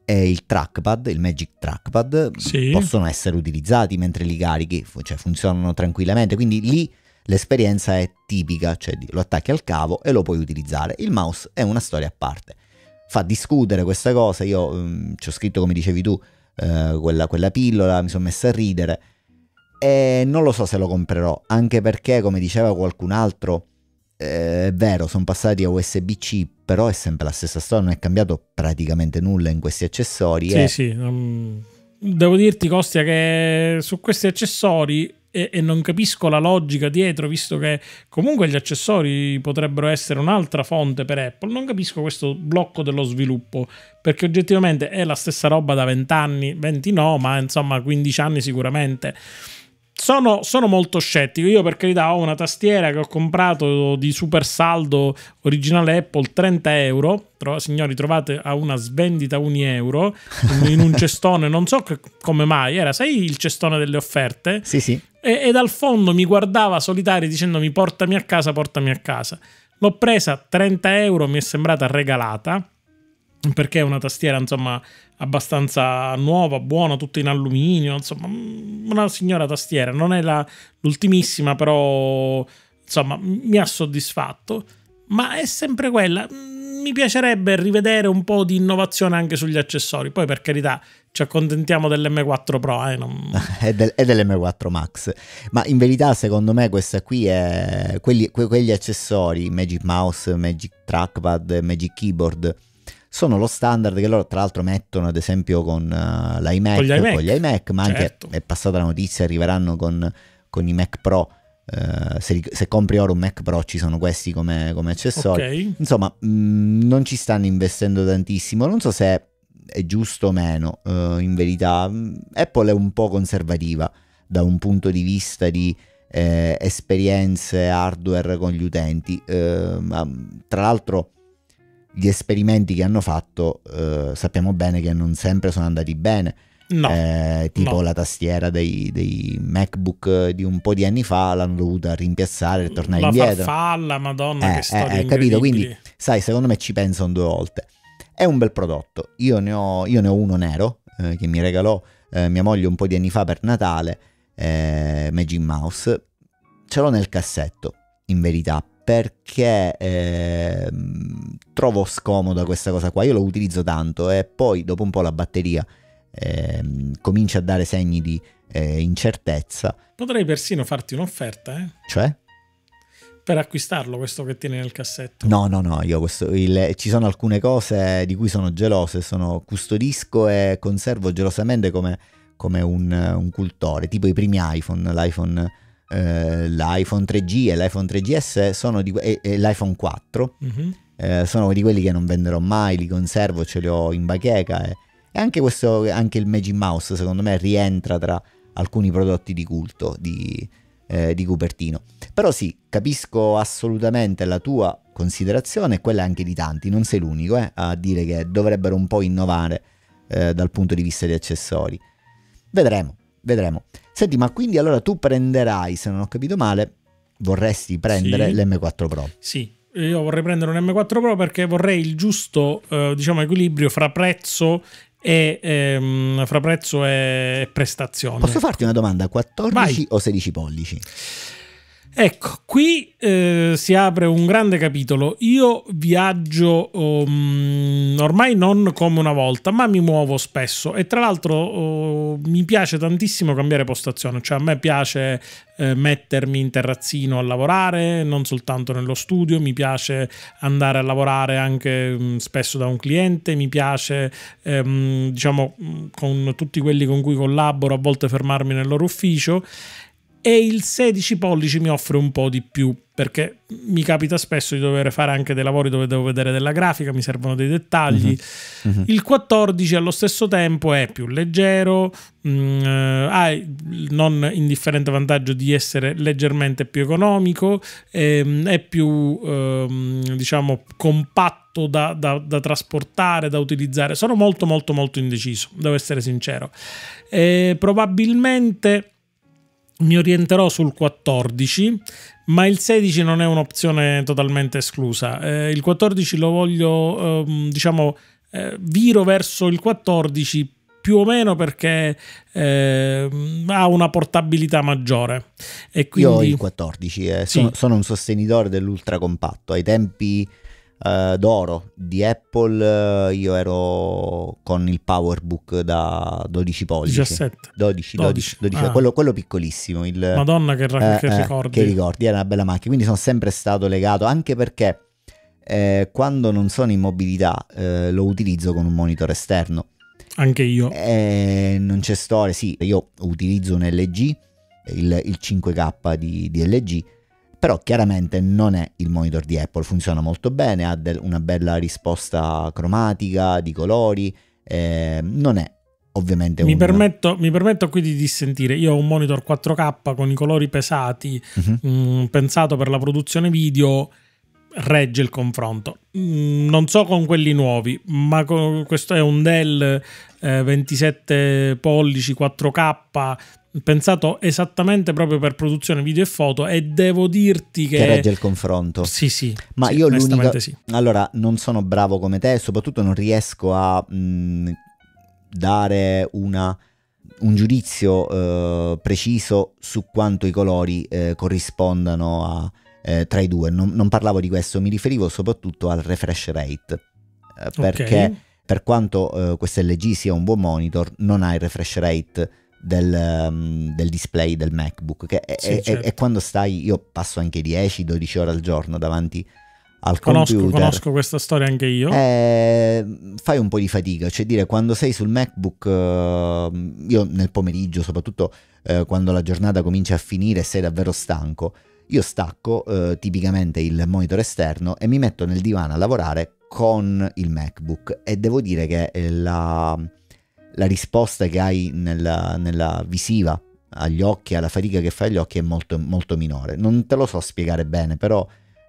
e il trackpad, il Magic Trackpad, sì. possono essere utilizzati mentre li carichi, cioè funzionano tranquillamente, quindi lì l'esperienza è tipica, cioè lo attacchi al cavo e lo puoi utilizzare. Il mouse è una storia a parte. Fa discutere questa cosa, io um, mm, ci ho scritto come dicevi tu eh, quella, quella pillola, mi sono messo a ridere e non lo so se lo comprerò, anche perché come diceva qualcun altro eh, è vero, sono passati a USB-C, però è sempre la stessa storia, non è cambiato praticamente nulla in questi accessori. Sì, e... Eh. sì. Um, devo dirti, Costia, che su questi accessori e, non capisco la logica dietro, visto che comunque gli accessori potrebbero essere un'altra fonte per Apple, non capisco questo blocco dello sviluppo, perché oggettivamente è la stessa roba da 20 anni, 20 no, ma insomma 15 anni sicuramente sono, sono, molto scettico. Io, per carità, ho una tastiera che ho comprato di super saldo originale Apple 30 euro. Tro- signori, trovate a una svendita 1 euro in un [laughs] cestone. Non so che, come mai. Era, sai, il cestone delle offerte? Sì, sì. E, e dal fondo mi guardava solitario dicendomi: Portami a casa, portami a casa. L'ho presa 30 euro, mi è sembrata regalata perché è una tastiera insomma abbastanza nuova, buona, tutta in alluminio, insomma mm, una signora tastiera, non è la, l'ultimissima però insomma mi ha soddisfatto, ma è sempre quella, mm, mi piacerebbe rivedere un po' di innovazione anche sugli accessori, poi per carità ci accontentiamo dell'M4 Pro eh, non... [laughs] e, del, e, dell'M4 Max, ma in verità secondo me questa qui è quelli, que, quegli accessori, Magic Mouse, Magic Trackpad, Magic Keyboard, sono lo standard che loro tra l'altro mettono ad esempio con uh, l'iMac, con gli iMac, con gli iMac ma certo. anche è passata la notizia, arriveranno con, con i Mac Pro. Uh, se, se, compri ora un Mac Pro ci sono questi come, come accessori. Okay. Insomma, mh, mm, non ci stanno investendo tantissimo. Non so se è giusto o meno, uh, in verità. Mm, Apple è un po' conservativa da un punto di vista di eh, esperienze hardware con gli utenti. Uh, tra l'altro gli esperimenti che hanno fatto eh, sappiamo bene che non sempre sono andati bene. No, eh, tipo no. la tastiera dei, dei, MacBook di un po' di anni fa l'hanno dovuta rimpiazzare e tornare la indietro. La farfalla, madonna, eh, che storia eh, capito, quindi sai, secondo me ci pensano due volte. È un bel prodotto, io ne ho, io ne ho uno nero eh, che mi regalò eh, mia moglie un po' di anni fa per Natale, eh, Magic Mouse, ce l'ho nel cassetto, in verità, perché eh, trovo scomoda questa cosa qua, io lo utilizzo tanto e eh. poi dopo un po' la batteria eh, comincia a dare segni di eh, incertezza. Potrei persino farti un'offerta, eh? Cioè? Per acquistarlo questo che tieni nel cassetto. No, no, no, io questo, il, ci sono alcune cose di cui sono geloso e sono, custodisco e conservo gelosamente come, come un, un, cultore, tipo i primi iPhone, l'iPhone eh, l'iPhone 3G e l'iPhone 3GS di, e, e, l'iPhone 4 mm-hmm. eh, sono di quelli che non venderò mai, li conservo, ce li ho in bacheca e, e anche, questo, anche il Magic Mouse secondo me rientra tra alcuni prodotti di culto di, eh, di Cupertino. Però sì, capisco assolutamente la tua considerazione e quella anche di tanti, non sei l'unico eh, a dire che dovrebbero un po' innovare eh, dal punto di vista degli accessori. Vedremo vedremo. Senti, ma quindi allora tu prenderai, se non ho capito male, vorresti prendere sì. l'M4 Pro? Sì, io vorrei prendere un M4 Pro perché vorrei il giusto eh, diciamo, equilibrio fra prezzo e, ehm, fra prezzo e prestazione. Posso farti una domanda? 14 Vai. o 16 pollici? Ecco, qui eh, si apre un grande capitolo. Io viaggio um, ormai non come una volta, ma mi muovo spesso e tra l'altro uh, mi piace tantissimo cambiare postazione, cioè a me piace eh, mettermi in terrazzino a lavorare, non soltanto nello studio, mi piace andare a lavorare anche mh, mm, spesso da un cliente, mi piace ehm, diciamo mm, con tutti quelli con cui collaboro a volte fermarmi nel loro ufficio e il 16 pollici mi offre un po' di più perché mi capita spesso di dover fare anche dei lavori dove devo vedere della grafica, mi servono dei dettagli. Uh -huh. Uh -huh. Il 14 allo stesso tempo è più leggero, mh, mm, eh, ha il non indifferente vantaggio di essere leggermente più economico, ehm, è più ehm, diciamo compatto. Da, da, da, trasportare, da utilizzare. Sono molto molto molto indeciso, devo essere sincero. Eh, probabilmente mi orienterò sul 14, ma il 16 non è un'opzione totalmente esclusa. Eh, il 14 lo voglio, ehm, diciamo, eh, viro verso il 14 più o meno perché eh, ha una portabilità maggiore. E quindi... Io ho il 14, eh. sono, sì. sono un sostenitore dell'ultra compatto. Ai tempi eh, d'oro di Apple eh, io ero con il PowerBook da 12 pollici 17 12 12, 12, ah. quello, quello, piccolissimo il, Madonna che, ra- eh, che eh, ricordi che ricordi era una bella macchina quindi sono sempre stato legato anche perché eh, quando non sono in mobilità lo utilizzo con un monitor esterno anche io non c'è storia sì io utilizzo un LG il, il 5K di, di LG però chiaramente non è il monitor di Apple, funziona molto bene, ha del, una bella risposta cromatica, di colori, eh, non è ovviamente mi, un... permetto, mi permetto qui di dissentire, io ho un monitor 4K con i colori pesati, uh-huh. Mhm. mh, mm, pensato per la produzione video, regge il confronto. Mh, mm, non so con quelli nuovi, ma con, questo è un Dell eh, 27 pollici 4K pensato esattamente proprio per produzione video e foto e devo dirti che... Che regge il confronto. Sì, sì. Ma sì, io l'unica... Sì. Allora, non sono bravo come te e soprattutto non riesco a mh, dare una, un giudizio eh, preciso su quanto i colori eh, corrispondano a, eh, tra i due. Non, non, parlavo di questo, mi riferivo soprattutto al refresh rate. Eh, perché okay. per quanto eh, questo LG sia un buon monitor, non ha il refresh rate del, um, del display del MacBook. Che è, sì, è, certo. è, è, quando stai, io passo anche 10-12 ore al giorno davanti al conosco, computer. Conosco questa storia anche io. Eh, fai un po' di fatica, cioè dire quando sei sul MacBook, eh, io nel pomeriggio, soprattutto eh, quando la giornata comincia a finire e sei davvero stanco, io stacco eh, tipicamente il monitor esterno e mi metto nel divano a lavorare con il MacBook e devo dire che la la risposta che hai nella, nella visiva agli occhi, alla fatica che fai agli occhi è molto, molto minore. Non te lo so spiegare bene, però...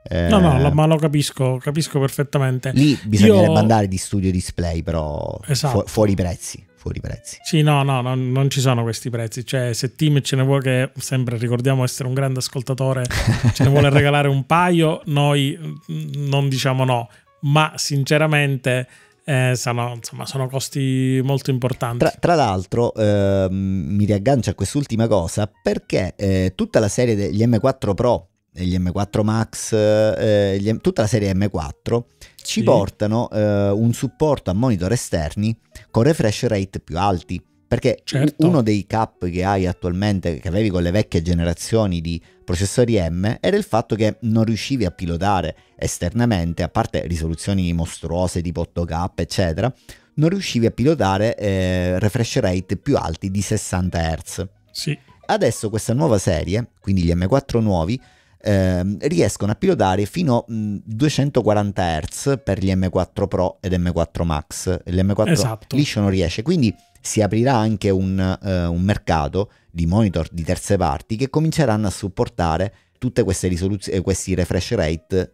Eh, no, no, lo, ma lo capisco, capisco perfettamente. Lì bisognerebbe Io... andare di studio display, però esatto. fu- fuori prezzi. Fuori prezzi. Sì, no, no, no, non ci sono questi prezzi. Cioè, se Tim ce ne vuole, che sempre ricordiamo essere un grande ascoltatore, ce ne vuole regalare un paio, noi mm, non diciamo no. Ma sinceramente, eh, sono, insomma, sono, costi molto importanti. Tra, tra l'altro eh, mi riaggancio a quest'ultima cosa perché eh, tutta la serie degli M4 Pro e gli M4 Max, eh, gli, tutta la serie M4 ci sì. portano eh, un supporto a monitor esterni con refresh rate più alti perché certo. uno dei cap che hai attualmente, che avevi con le vecchie generazioni di processori M, era il fatto che non riuscivi a pilotare esternamente, a parte risoluzioni mostruose tipo 8K, eccetera, non riuscivi a pilotare eh, refresh rate più alti di 60 Hz. Sì. Adesso questa nuova serie, quindi gli M4 nuovi, eh, riescono a pilotare fino mm, a 240 Hz per gli M4 Pro ed M4 Max. L'M4 esatto. liscio non riesce, quindi si aprirà anche un, eh, un mercato di monitor di terze parti che cominceranno a supportare tutte queste risoluzioni, eh, questi refresh rate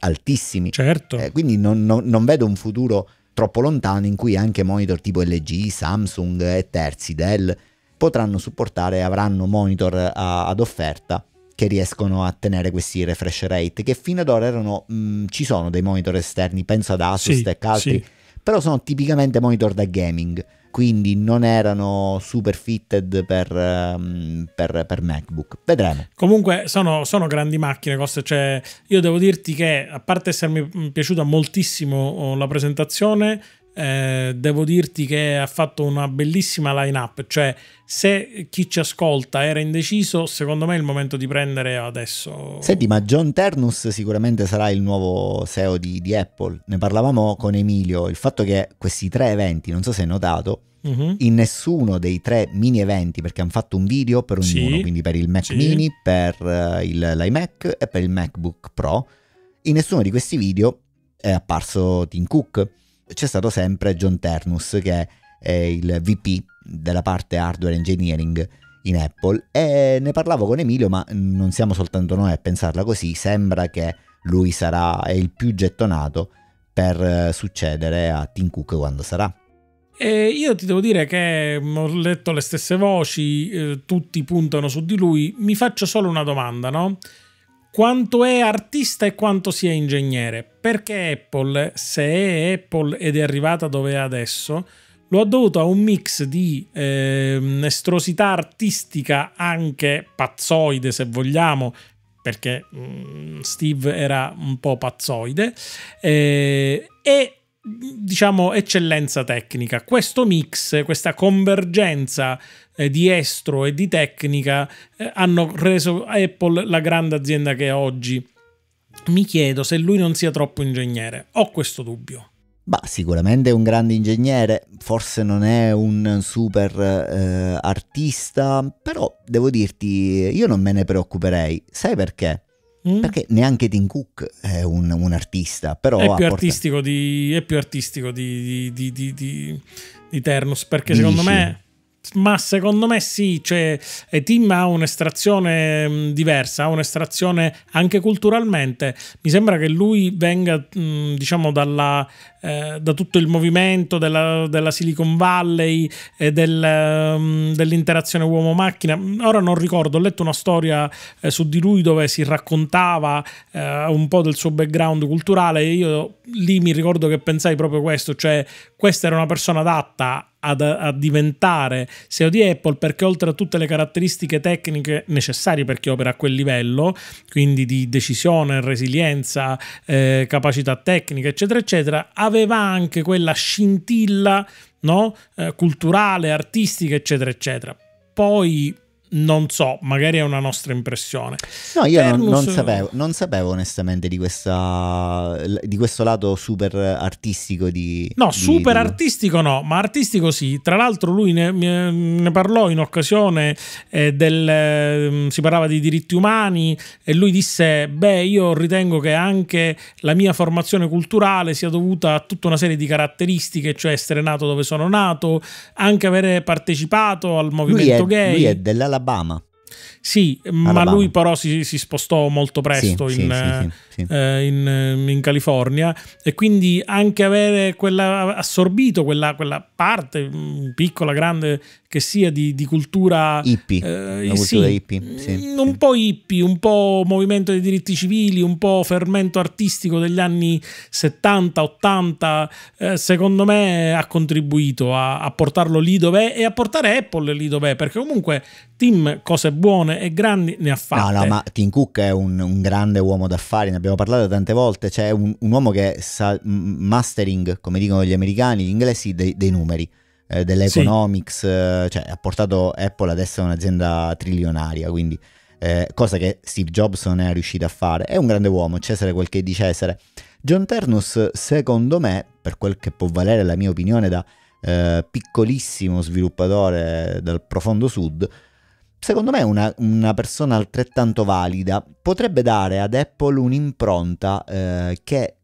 altissimi. Certo. Eh, quindi non, non, non, vedo un futuro troppo lontano in cui anche monitor tipo LG, Samsung e terzi Dell potranno supportare, avranno monitor a, ad offerta che riescono a tenere questi refresh rate che fino ad ora erano mh, mm, ci sono dei monitor esterni, penso ad Asus sì, e altri, sì. però sono tipicamente monitor da gaming quindi non erano super fitted per, ehm, per, per MacBook. Vedremo. Comunque sono, sono grandi macchine, cioè, io devo dirti che a parte essermi piaciuta moltissimo oh, la presentazione, eh, devo dirti che ha fatto una bellissima line-up, cioè se chi ci ascolta era indeciso, secondo me è il momento di prendere adesso. Senti, ma John Ternus sicuramente sarà il nuovo CEO di, di Apple, ne parlavamo con Emilio, il fatto che questi tre eventi, non so se hai notato, Uh-huh. in nessuno dei tre mini eventi perché hanno fatto un video per ognuno, sì, quindi per il Mac sì. mini, per uh, l'iMac e per il MacBook Pro. In nessuno di questi video è apparso Tim Cook c'è stato sempre John Ternus che è il VP della parte hardware engineering in Apple e ne parlavo con Emilio ma non siamo soltanto noi a pensarla così, sembra che lui sarà il più gettonato per eh, succedere a Tim Cook quando sarà. E io ti devo dire che mm, ho letto le stesse voci, eh, tutti puntano su di lui, mi faccio solo una domanda, no? quanto è artista e quanto sia ingegnere. Perché Apple, se è Apple ed è arrivata dove è adesso, lo ha dovuto a un mix di eh, estrosità artistica anche pazzoide, se vogliamo, perché mh, mm, Steve era un po' pazzoide, eh, e diciamo eccellenza tecnica. Questo mix, questa convergenza eh, di estro e di tecnica eh, hanno reso Apple la grande azienda che è oggi. Mi chiedo se lui non sia troppo ingegnere, ho questo dubbio. Bah, sicuramente è un grande ingegnere, forse non è un super eh, artista, però devo dirti, io non me ne preoccuperei. Sai perché? Mm. Perché neanche Tim Cook è un, un artista, però... È più artistico, portato... di, è più artistico di, di, di, Ternus, perché Dici. secondo me ma secondo me sì, cioè, eh, Tim ha un'estrazione mm, diversa, ha un'estrazione anche culturalmente. Mi sembra che lui venga, mm, diciamo, dalla, eh, da tutto il movimento della, della Silicon Valley e del, um, dell'interazione uomo-macchina. Ora non ricordo, ho letto una storia eh, su di lui dove si raccontava eh, un po' del suo background culturale e io lì mi ricordo che pensai proprio questo, cioè questa era una persona adatta ad, a diventare CEO di Apple perché oltre a tutte le caratteristiche tecniche necessarie per chi opera a quel livello, quindi di decisione, resilienza, eh, capacità tecnica, eccetera, eccetera, aveva anche quella scintilla no? eh, culturale, artistica, eccetera, eccetera. Poi non so, magari è una nostra impressione. No, io non, non, sapevo, non, sapevo, onestamente di, questa, di, questo lato super artistico di... No, di, super di... artistico no, ma artistico sì. Tra l'altro lui ne, ne, parlò in occasione eh, del... Eh, si parlava di diritti umani e lui disse, beh, io ritengo che anche la mia formazione culturale sia dovuta a tutta una serie di caratteristiche, cioè essere nato dove sono nato, anche avere partecipato al movimento lui è, gay. Lui è dell'Alabama Alabama. Sì, Alabama. ma lui però si, si spostò molto presto sì, in, sì, sì, eh, eh, in, eh, in, California e quindi anche avere quella, assorbito quella, quella parte mm, piccola, grande che sia di, di cultura hippie, eh, sì, hippie mm, sì, un po' hippie, un po' movimento dei diritti civili, un po' fermento artistico degli anni 70, 80, eh, secondo me ha contribuito a, a portarlo lì dov'è e a portare Apple lì dov'è, perché comunque Tim cose buone e grandi ne ha fatte. No, no, ma Tim Cook è un, un grande uomo d'affari, ne abbiamo parlato tante volte, c'è un, un uomo che sa mastering, come dicono gli americani, gli inglesi, dei, dei numeri, eh, dell'economics, sì. Eh, cioè ha portato Apple ad essere un'azienda trilionaria, quindi eh, cosa che Steve Jobs non è riuscito a fare. È un grande uomo, Cesare quel che di Cesare. John Ternus, secondo me, per quel che può valere la mia opinione da eh, piccolissimo sviluppatore eh, dal profondo sud, secondo me una, una, persona altrettanto valida potrebbe dare ad Apple un'impronta eh, che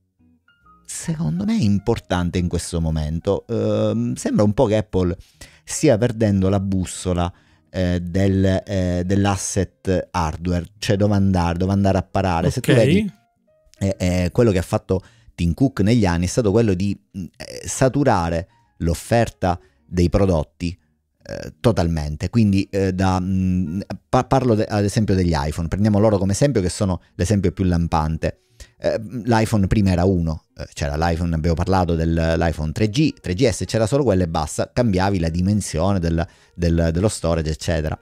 secondo me è importante in questo momento. Eh, sembra un po' che Apple stia perdendo la bussola eh, del, eh, dell'asset hardware, cioè dove andare, dove andare a parare. Okay. Se tu vedi, eh, eh, quello che ha fatto Tim Cook negli anni è stato quello di mm, saturare l'offerta dei prodotti eh, totalmente, quindi eh, da, mh, mm, pa- parlo de- ad esempio degli iPhone, prendiamo loro come esempio che sono l'esempio più lampante. Eh, mm, L'iPhone prima era uno, eh, c'era l'iPhone, abbiamo parlato dell'iPhone 3G, 3GS, c'era solo quello e basta, cambiavi la dimensione del, del, dello storage, eccetera.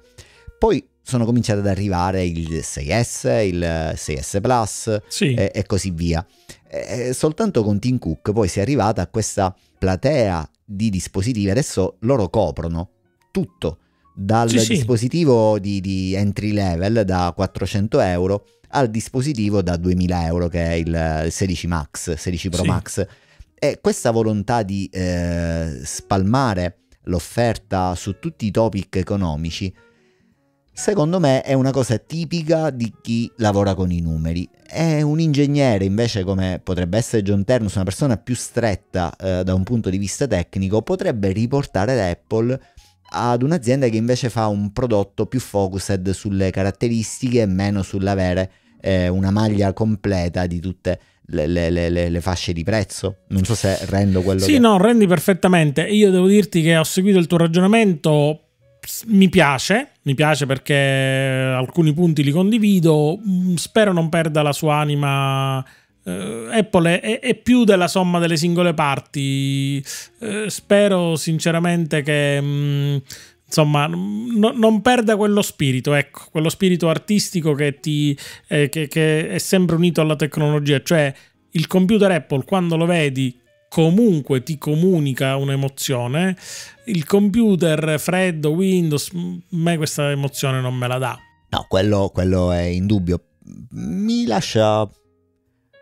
Poi sono cominciati ad arrivare il 6S, il 6S Plus sì. e, e, così via. E soltanto con Team Cook poi si è arrivata a questa platea di dispositivi, adesso loro coprono tutto, dal sì, dispositivo sì. Di, di, entry level da 400 euro al dispositivo da 2000 euro che è il 16 Max, 16 Pro sì. Max. E questa volontà di eh, spalmare l'offerta su tutti i topic economici, secondo me è una cosa tipica di chi lavora con i numeri. È un ingegnere invece come potrebbe essere John Ternus, una persona più stretta eh, da un punto di vista tecnico, potrebbe riportare ad Apple ad un'azienda che invece fa un prodotto più focused sulle caratteristiche e meno sull'avere eh, una maglia completa di tutte le, le, le, le, fasce di prezzo. Non so se rendo quello sì, che... Sì, no, rendi perfettamente. Io devo dirti che ho seguito il tuo ragionamento. Mi piace, mi piace perché alcuni punti li condivido. Mm, spero non perda la sua anima eh, Apple è, è, più della somma delle singole parti. Eh, spero sinceramente che... Mm, insomma, non perda quello spirito, ecco, quello spirito artistico che, ti, eh, che, che, è sempre unito alla tecnologia, cioè il computer Apple quando lo vedi comunque ti comunica un'emozione, il computer freddo, Windows, a me questa emozione non me la dà. No, quello, quello è indubbio. Mi lascia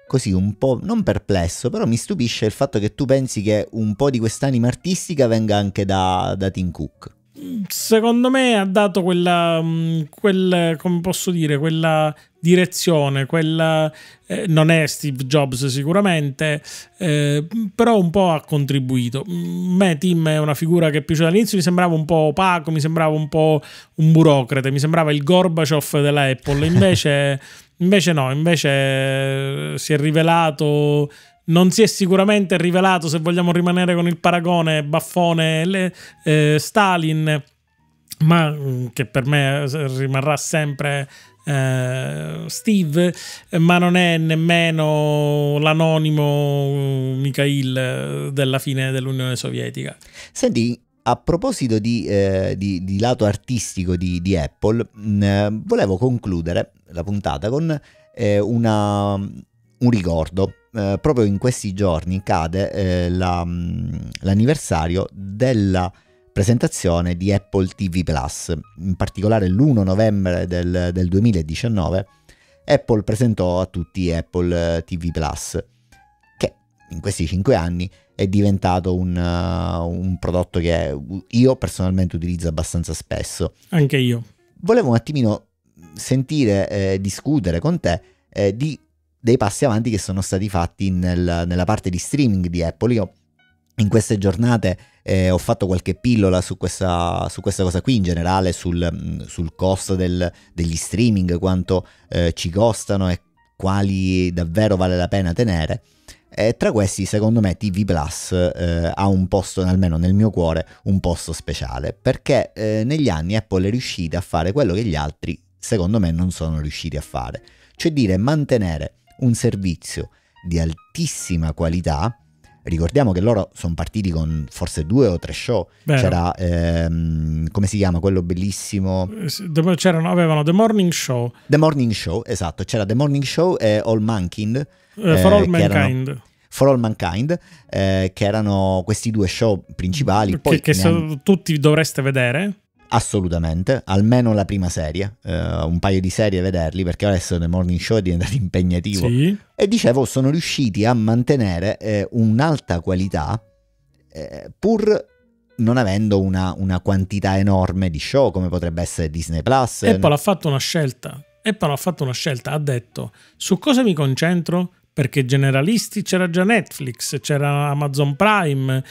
così un po' non perplesso, però mi stupisce il fatto che tu pensi che un po' di quest'anima artistica venga anche da, da Tim Cook. Mm, secondo me ha dato quella, mm, quel, come posso dire, quella direzione, quella, eh, non è Steve Jobs sicuramente, eh, però un po' ha contribuito. A mm, me Tim è una figura che è dall'inizio, mi sembrava un po' opaco, mi sembrava un po' un burocrate, mi sembrava il Gorbaciov della Apple, invece... [laughs] Invece no, invece eh, si è rivelato non si è sicuramente rivelato, se vogliamo rimanere con il paragone, Baffone, le, eh, Stalin, ma mm, che per me eh, rimarrà sempre eh, Steve, ma non è nemmeno l'anonimo mm, Mikhail eh, della fine dell'Unione Sovietica. Senti, a proposito di, eh, di, di lato artistico di, di Apple, mh, mm, eh, volevo concludere la puntata con eh, una, un ricordo. Eh, proprio in questi giorni cade eh, la, mm, l'anniversario della presentazione di Apple TV Plus, in particolare l'1 novembre del, del 2019 Apple presentò a tutti Apple eh, TV Plus in questi cinque anni è diventato un, uh, un, prodotto che io personalmente utilizzo abbastanza spesso. Anche io. Volevo un attimino sentire, eh, discutere con te eh, di, dei passi avanti che sono stati fatti nel, nella parte di streaming di Apple. Io in queste giornate eh, ho fatto qualche pillola su questa, su questa, cosa qui in generale, sul, mm, sul costo del, degli streaming, quanto eh, ci costano e quali davvero vale la pena tenere. E tra questi, secondo me, TV Plus eh, ha un posto, almeno nel mio cuore, un posto speciale, perché eh, negli anni Apple è riuscita a fare quello che gli altri, secondo me, non sono riusciti a fare, cioè dire mantenere un servizio di altissima qualità ricordiamo che loro sono partiti con forse due o tre show. Vero. C'era, ehm, come si chiama, quello bellissimo? Eh, c'erano, avevano The Morning Show. The Morning Show, esatto. C'era The Morning Show e All Mankind. Eh, for eh, All Mankind. Erano, for All Mankind, eh, che erano questi due show principali. Poi che, che neanche... tutti dovreste vedere. Assolutamente, almeno la prima serie, uh, un paio di serie a vederli perché adesso The Morning Show è diventato [laughs] impegnativo. Sì. E dicevo, sono riusciti a mantenere eh, un'alta qualità eh, pur non avendo una, una, quantità enorme di show come potrebbe essere Disney Plus. Apple no? ha fatto una scelta. Apple ha fatto una scelta, ha detto su cosa mi concentro perché generalisti c'era già Netflix, c'era Amazon Prime,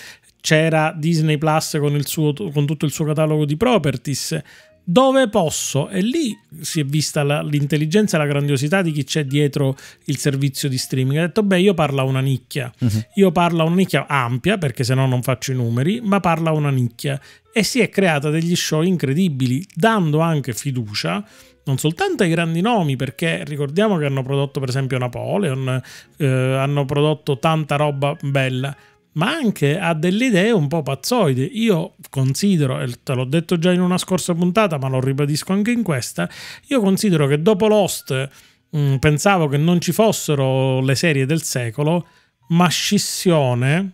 c'era Disney Plus con, suo, con, tutto il suo catalogo di properties. Dove posso? E lì si è vista l'intelligenza e la grandiosità di chi c'è dietro il servizio di streaming. Ha detto: Beh, io parlo a una nicchia. Uh mhm. -huh. Io parlo a una nicchia ampia, perché se no non faccio i numeri, ma parlo a una nicchia. E si è creata degli show incredibili, dando anche fiducia non soltanto ai grandi nomi, perché ricordiamo che hanno prodotto per esempio Napoleon, eh, hanno prodotto tanta roba bella, ma anche ha delle idee un po' pazzoide. Io considero, e te l'ho detto già in una scorsa puntata, ma lo ribadisco anche in questa, io considero che dopo Lost mh, mm, pensavo che non ci fossero le serie del secolo, ma Scissione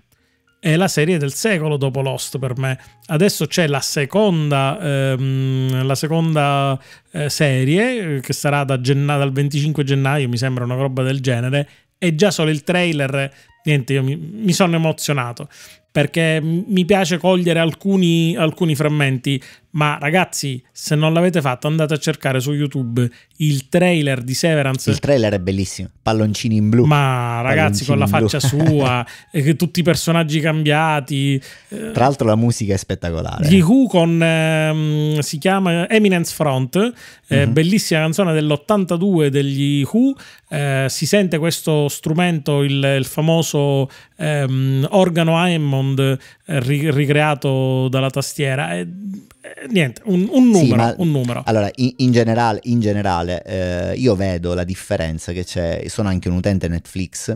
è la serie del secolo dopo Lost per me. Adesso c'è la seconda, ehm, la seconda eh, serie eh, che sarà da genna- dal 25 gennaio, mi sembra una roba del genere, e già solo il trailer niente, io mi, mi, sono emozionato perché mi piace cogliere alcuni, alcuni, frammenti, ma ragazzi, se non l'avete fatto, andate a cercare su YouTube il trailer di Severance. Il trailer è bellissimo, palloncini in blu. Ma ragazzi, con la faccia blu. [laughs] sua, eh, tutti i personaggi cambiati. Eh. Tra l'altro la musica è spettacolare. Gli Who con, ehm, si chiama Eminence Front, eh, mm-hmm. bellissima canzone dell'82 degli Who, eh, si sente questo strumento, il, il famoso famoso ehm, organo Hammond eh, ricreato dalla tastiera. Eh, eh niente, un, un, numero, sì, ma, un, numero, Allora, in, in generale, in generale eh, io vedo la differenza che c'è, sono anche un utente Netflix.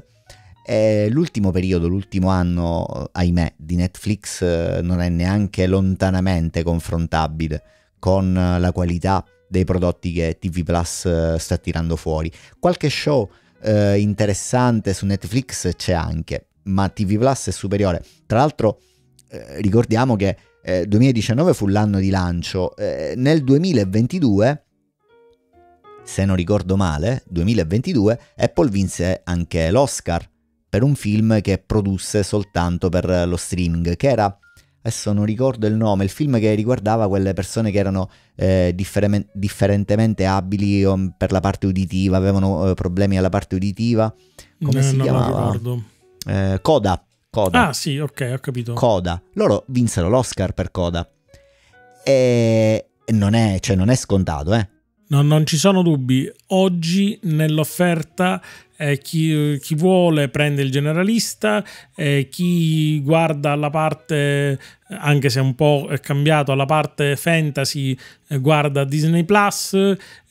l'ultimo periodo, l'ultimo anno, ahimè, di Netflix eh, non è neanche lontanamente confrontabile con la qualità dei prodotti che TV Plus eh, sta tirando fuori. Qualche show eh, interessante su Netflix c'è anche, ma TV Plus è superiore. Tra l'altro eh, ricordiamo che eh, 2019 fu l'anno di lancio, eh, nel 2022 se non ricordo male, 2022, Apple vinse anche l'Oscar per un film che produsse soltanto per lo streaming, che era adesso non ricordo il nome, il film che riguardava quelle persone che erano eh, differen- differentemente abili mm, per la parte uditiva, avevano eh, problemi alla parte uditiva. Come eh, si chiamava? Non eh, Coda. Coda. Ah sì, ok, ho capito. Coda. Loro vinsero l'Oscar per Coda. E non è, cioè, non è scontato, eh. No, non ci sono dubbi. Oggi nell'offerta eh, chi, chi, vuole prende il generalista, eh, chi guarda la parte, anche se un po' è cambiato, la parte fantasy eh, guarda Disney Plus,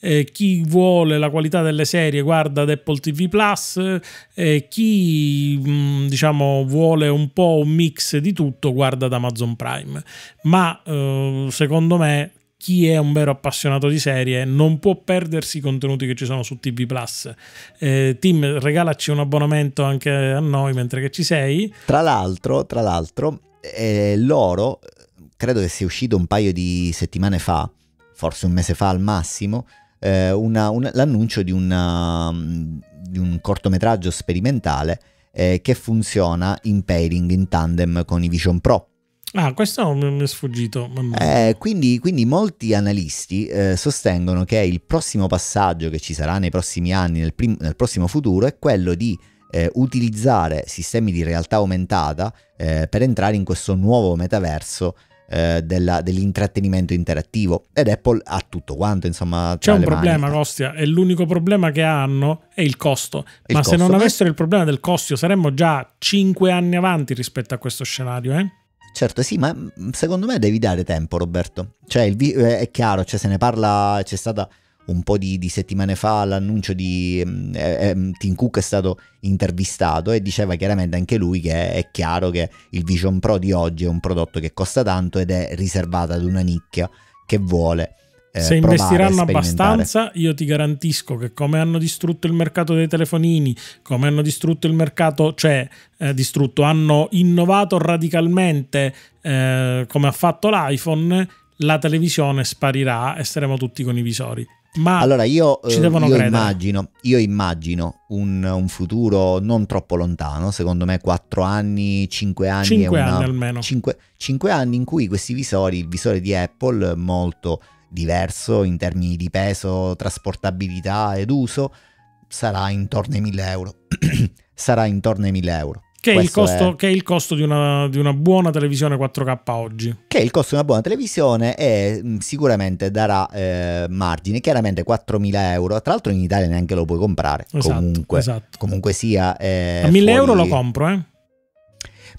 eh, chi vuole la qualità delle serie guarda Apple TV Plus, eh, chi mh, diciamo vuole un po' un mix di tutto guarda da Amazon Prime. Ma eh, secondo me chi è un vero appassionato di serie non può perdersi i contenuti che ci sono su TV Plus. Eh, Tim, regalaci un abbonamento anche a noi mentre che ci sei. Tra l'altro, tra l'altro, eh, loro credo che sia uscito un paio di settimane fa, forse un mese fa al massimo, eh, una, un, l'annuncio di, una, di, un cortometraggio sperimentale eh, che funziona in pairing, in tandem con i Vision Pro Ah, questo mi è sfuggito. Eh, quindi, quindi, molti analisti eh, sostengono che il prossimo passaggio che ci sarà nei prossimi anni, nel, nel prossimo futuro, è quello di eh, utilizzare sistemi di realtà aumentata eh, per entrare in questo nuovo metaverso eh, dell'intrattenimento interattivo ed Apple ha tutto quanto insomma c'è un problema mani. Ostia e l'unico problema che hanno è il costo il ma costo, se non avessero il problema del costo saremmo già 5 anni avanti rispetto a questo scenario eh? Certo, sì, ma mm, secondo me devi dare tempo, Roberto. Cioè, vi- eh, è chiaro, cioè, se ne parla, c'è stata un po' di, di settimane fa l'annuncio di mm, eh, eh, mm, Tim Cook è stato intervistato e diceva chiaramente anche lui che è chiaro che il Vision Pro di oggi è un prodotto che costa tanto ed è riservato ad una nicchia che vuole eh, se investiranno abbastanza, io ti garantisco che come hanno distrutto il mercato dei telefonini, come hanno distrutto il mercato, cioè eh, distrutto, hanno innovato radicalmente eh, come ha fatto l'iPhone, la televisione sparirà e saremo tutti con i visori. Ma allora io, eh, io immagino, io immagino un, un, futuro non troppo lontano, secondo me 4 anni, 5 anni. 5 anni almeno. 5, 5 anni in cui questi visori, il visore di Apple molto diverso in termini di peso, trasportabilità ed uso, sarà intorno ai 1000 euro. [clears throat] sarà intorno ai 1000 euro. Che è, costo, è... che è, il costo, di una, di una, buona televisione 4K oggi. Che è il costo di una buona televisione e mm, sicuramente darà eh, margine, chiaramente 4.000 euro, tra l'altro in Italia neanche lo puoi comprare, esatto, comunque, esatto. comunque sia... Eh, A 1.000 fuori... euro lo compro, eh?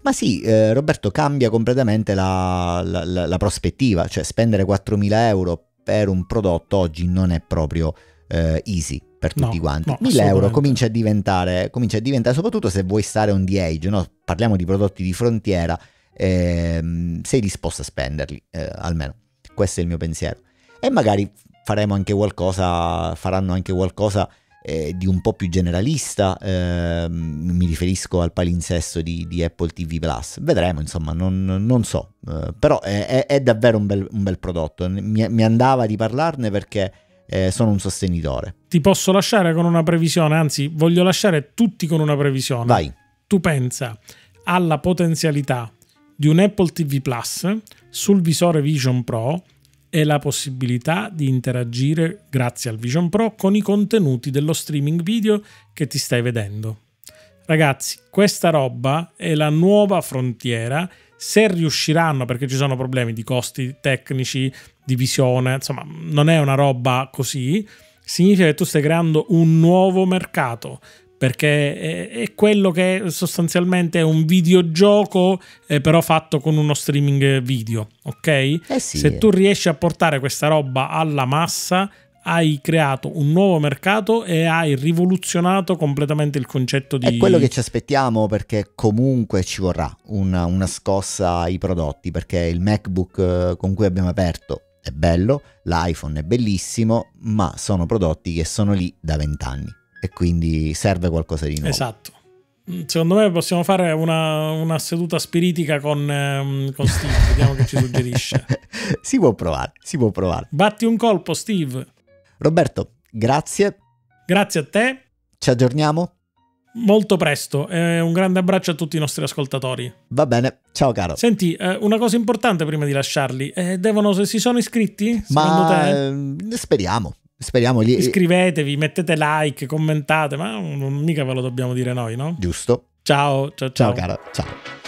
Ma sì, eh, Roberto cambia completamente la, la, la, la, prospettiva, cioè spendere 4.000 euro per un prodotto oggi non è proprio eh, easy per tutti no, quanti. No, 1000 euro comincia a, diventare, comincia a diventare, soprattutto se vuoi stare on the edge, no? parliamo di prodotti di frontiera, ehm, sei disposto a spenderli, eh, almeno questo è il mio pensiero. E magari faremo anche qualcosa, faranno anche qualcosa eh, di un po' più generalista, eh, mi riferisco al palinsesto di, di, Apple TV Plus, vedremo insomma, non, non so, eh, però è, è, davvero un bel, un bel prodotto, mi, mi, andava di parlarne perché eh, sono un sostenitore. Ti posso lasciare con una previsione, anzi voglio lasciare tutti con una previsione. Vai. Tu pensa alla potenzialità di un Apple TV Plus sul visore Vision Pro e la possibilità di interagire grazie al Vision Pro con i contenuti dello streaming video che ti stai vedendo. Ragazzi, questa roba è la nuova frontiera se riusciranno, perché ci sono problemi di costi tecnici, di visione, insomma, non è una roba così, significa che tu stai creando un nuovo mercato, perché è, quello che sostanzialmente è un videogioco eh, però fatto con uno streaming video, ok? Eh sì. Se tu riesci a portare questa roba alla massa hai creato un nuovo mercato e hai rivoluzionato completamente il concetto di... È quello che ci aspettiamo perché comunque ci vorrà una, una scossa ai prodotti perché il MacBook eh, con cui abbiamo aperto è bello, l'iPhone è bellissimo, ma sono prodotti che sono lì da vent'anni e quindi serve qualcosa di nuovo. Esatto. Mm, secondo me possiamo fare una, una seduta spiritica con, ehm, con Steve, vediamo che ci suggerisce. [laughs] si può provare, si può provare. Batti un colpo, Steve. Roberto, grazie. Grazie a te. Ci aggiorniamo? Molto presto. Eh, un grande abbraccio a tutti i nostri ascoltatori. Va bene, ciao caro. Senti, eh, una cosa importante prima di lasciarli. Eh, devono, se si sono iscritti? Ma te? Ehm, speriamo, Speriamo lì. Iscrivetevi, mettete like, commentate, ma non mica ve lo dobbiamo dire noi, no? Giusto. Ciao, ciao, ciao. Ciao, cara. Ciao.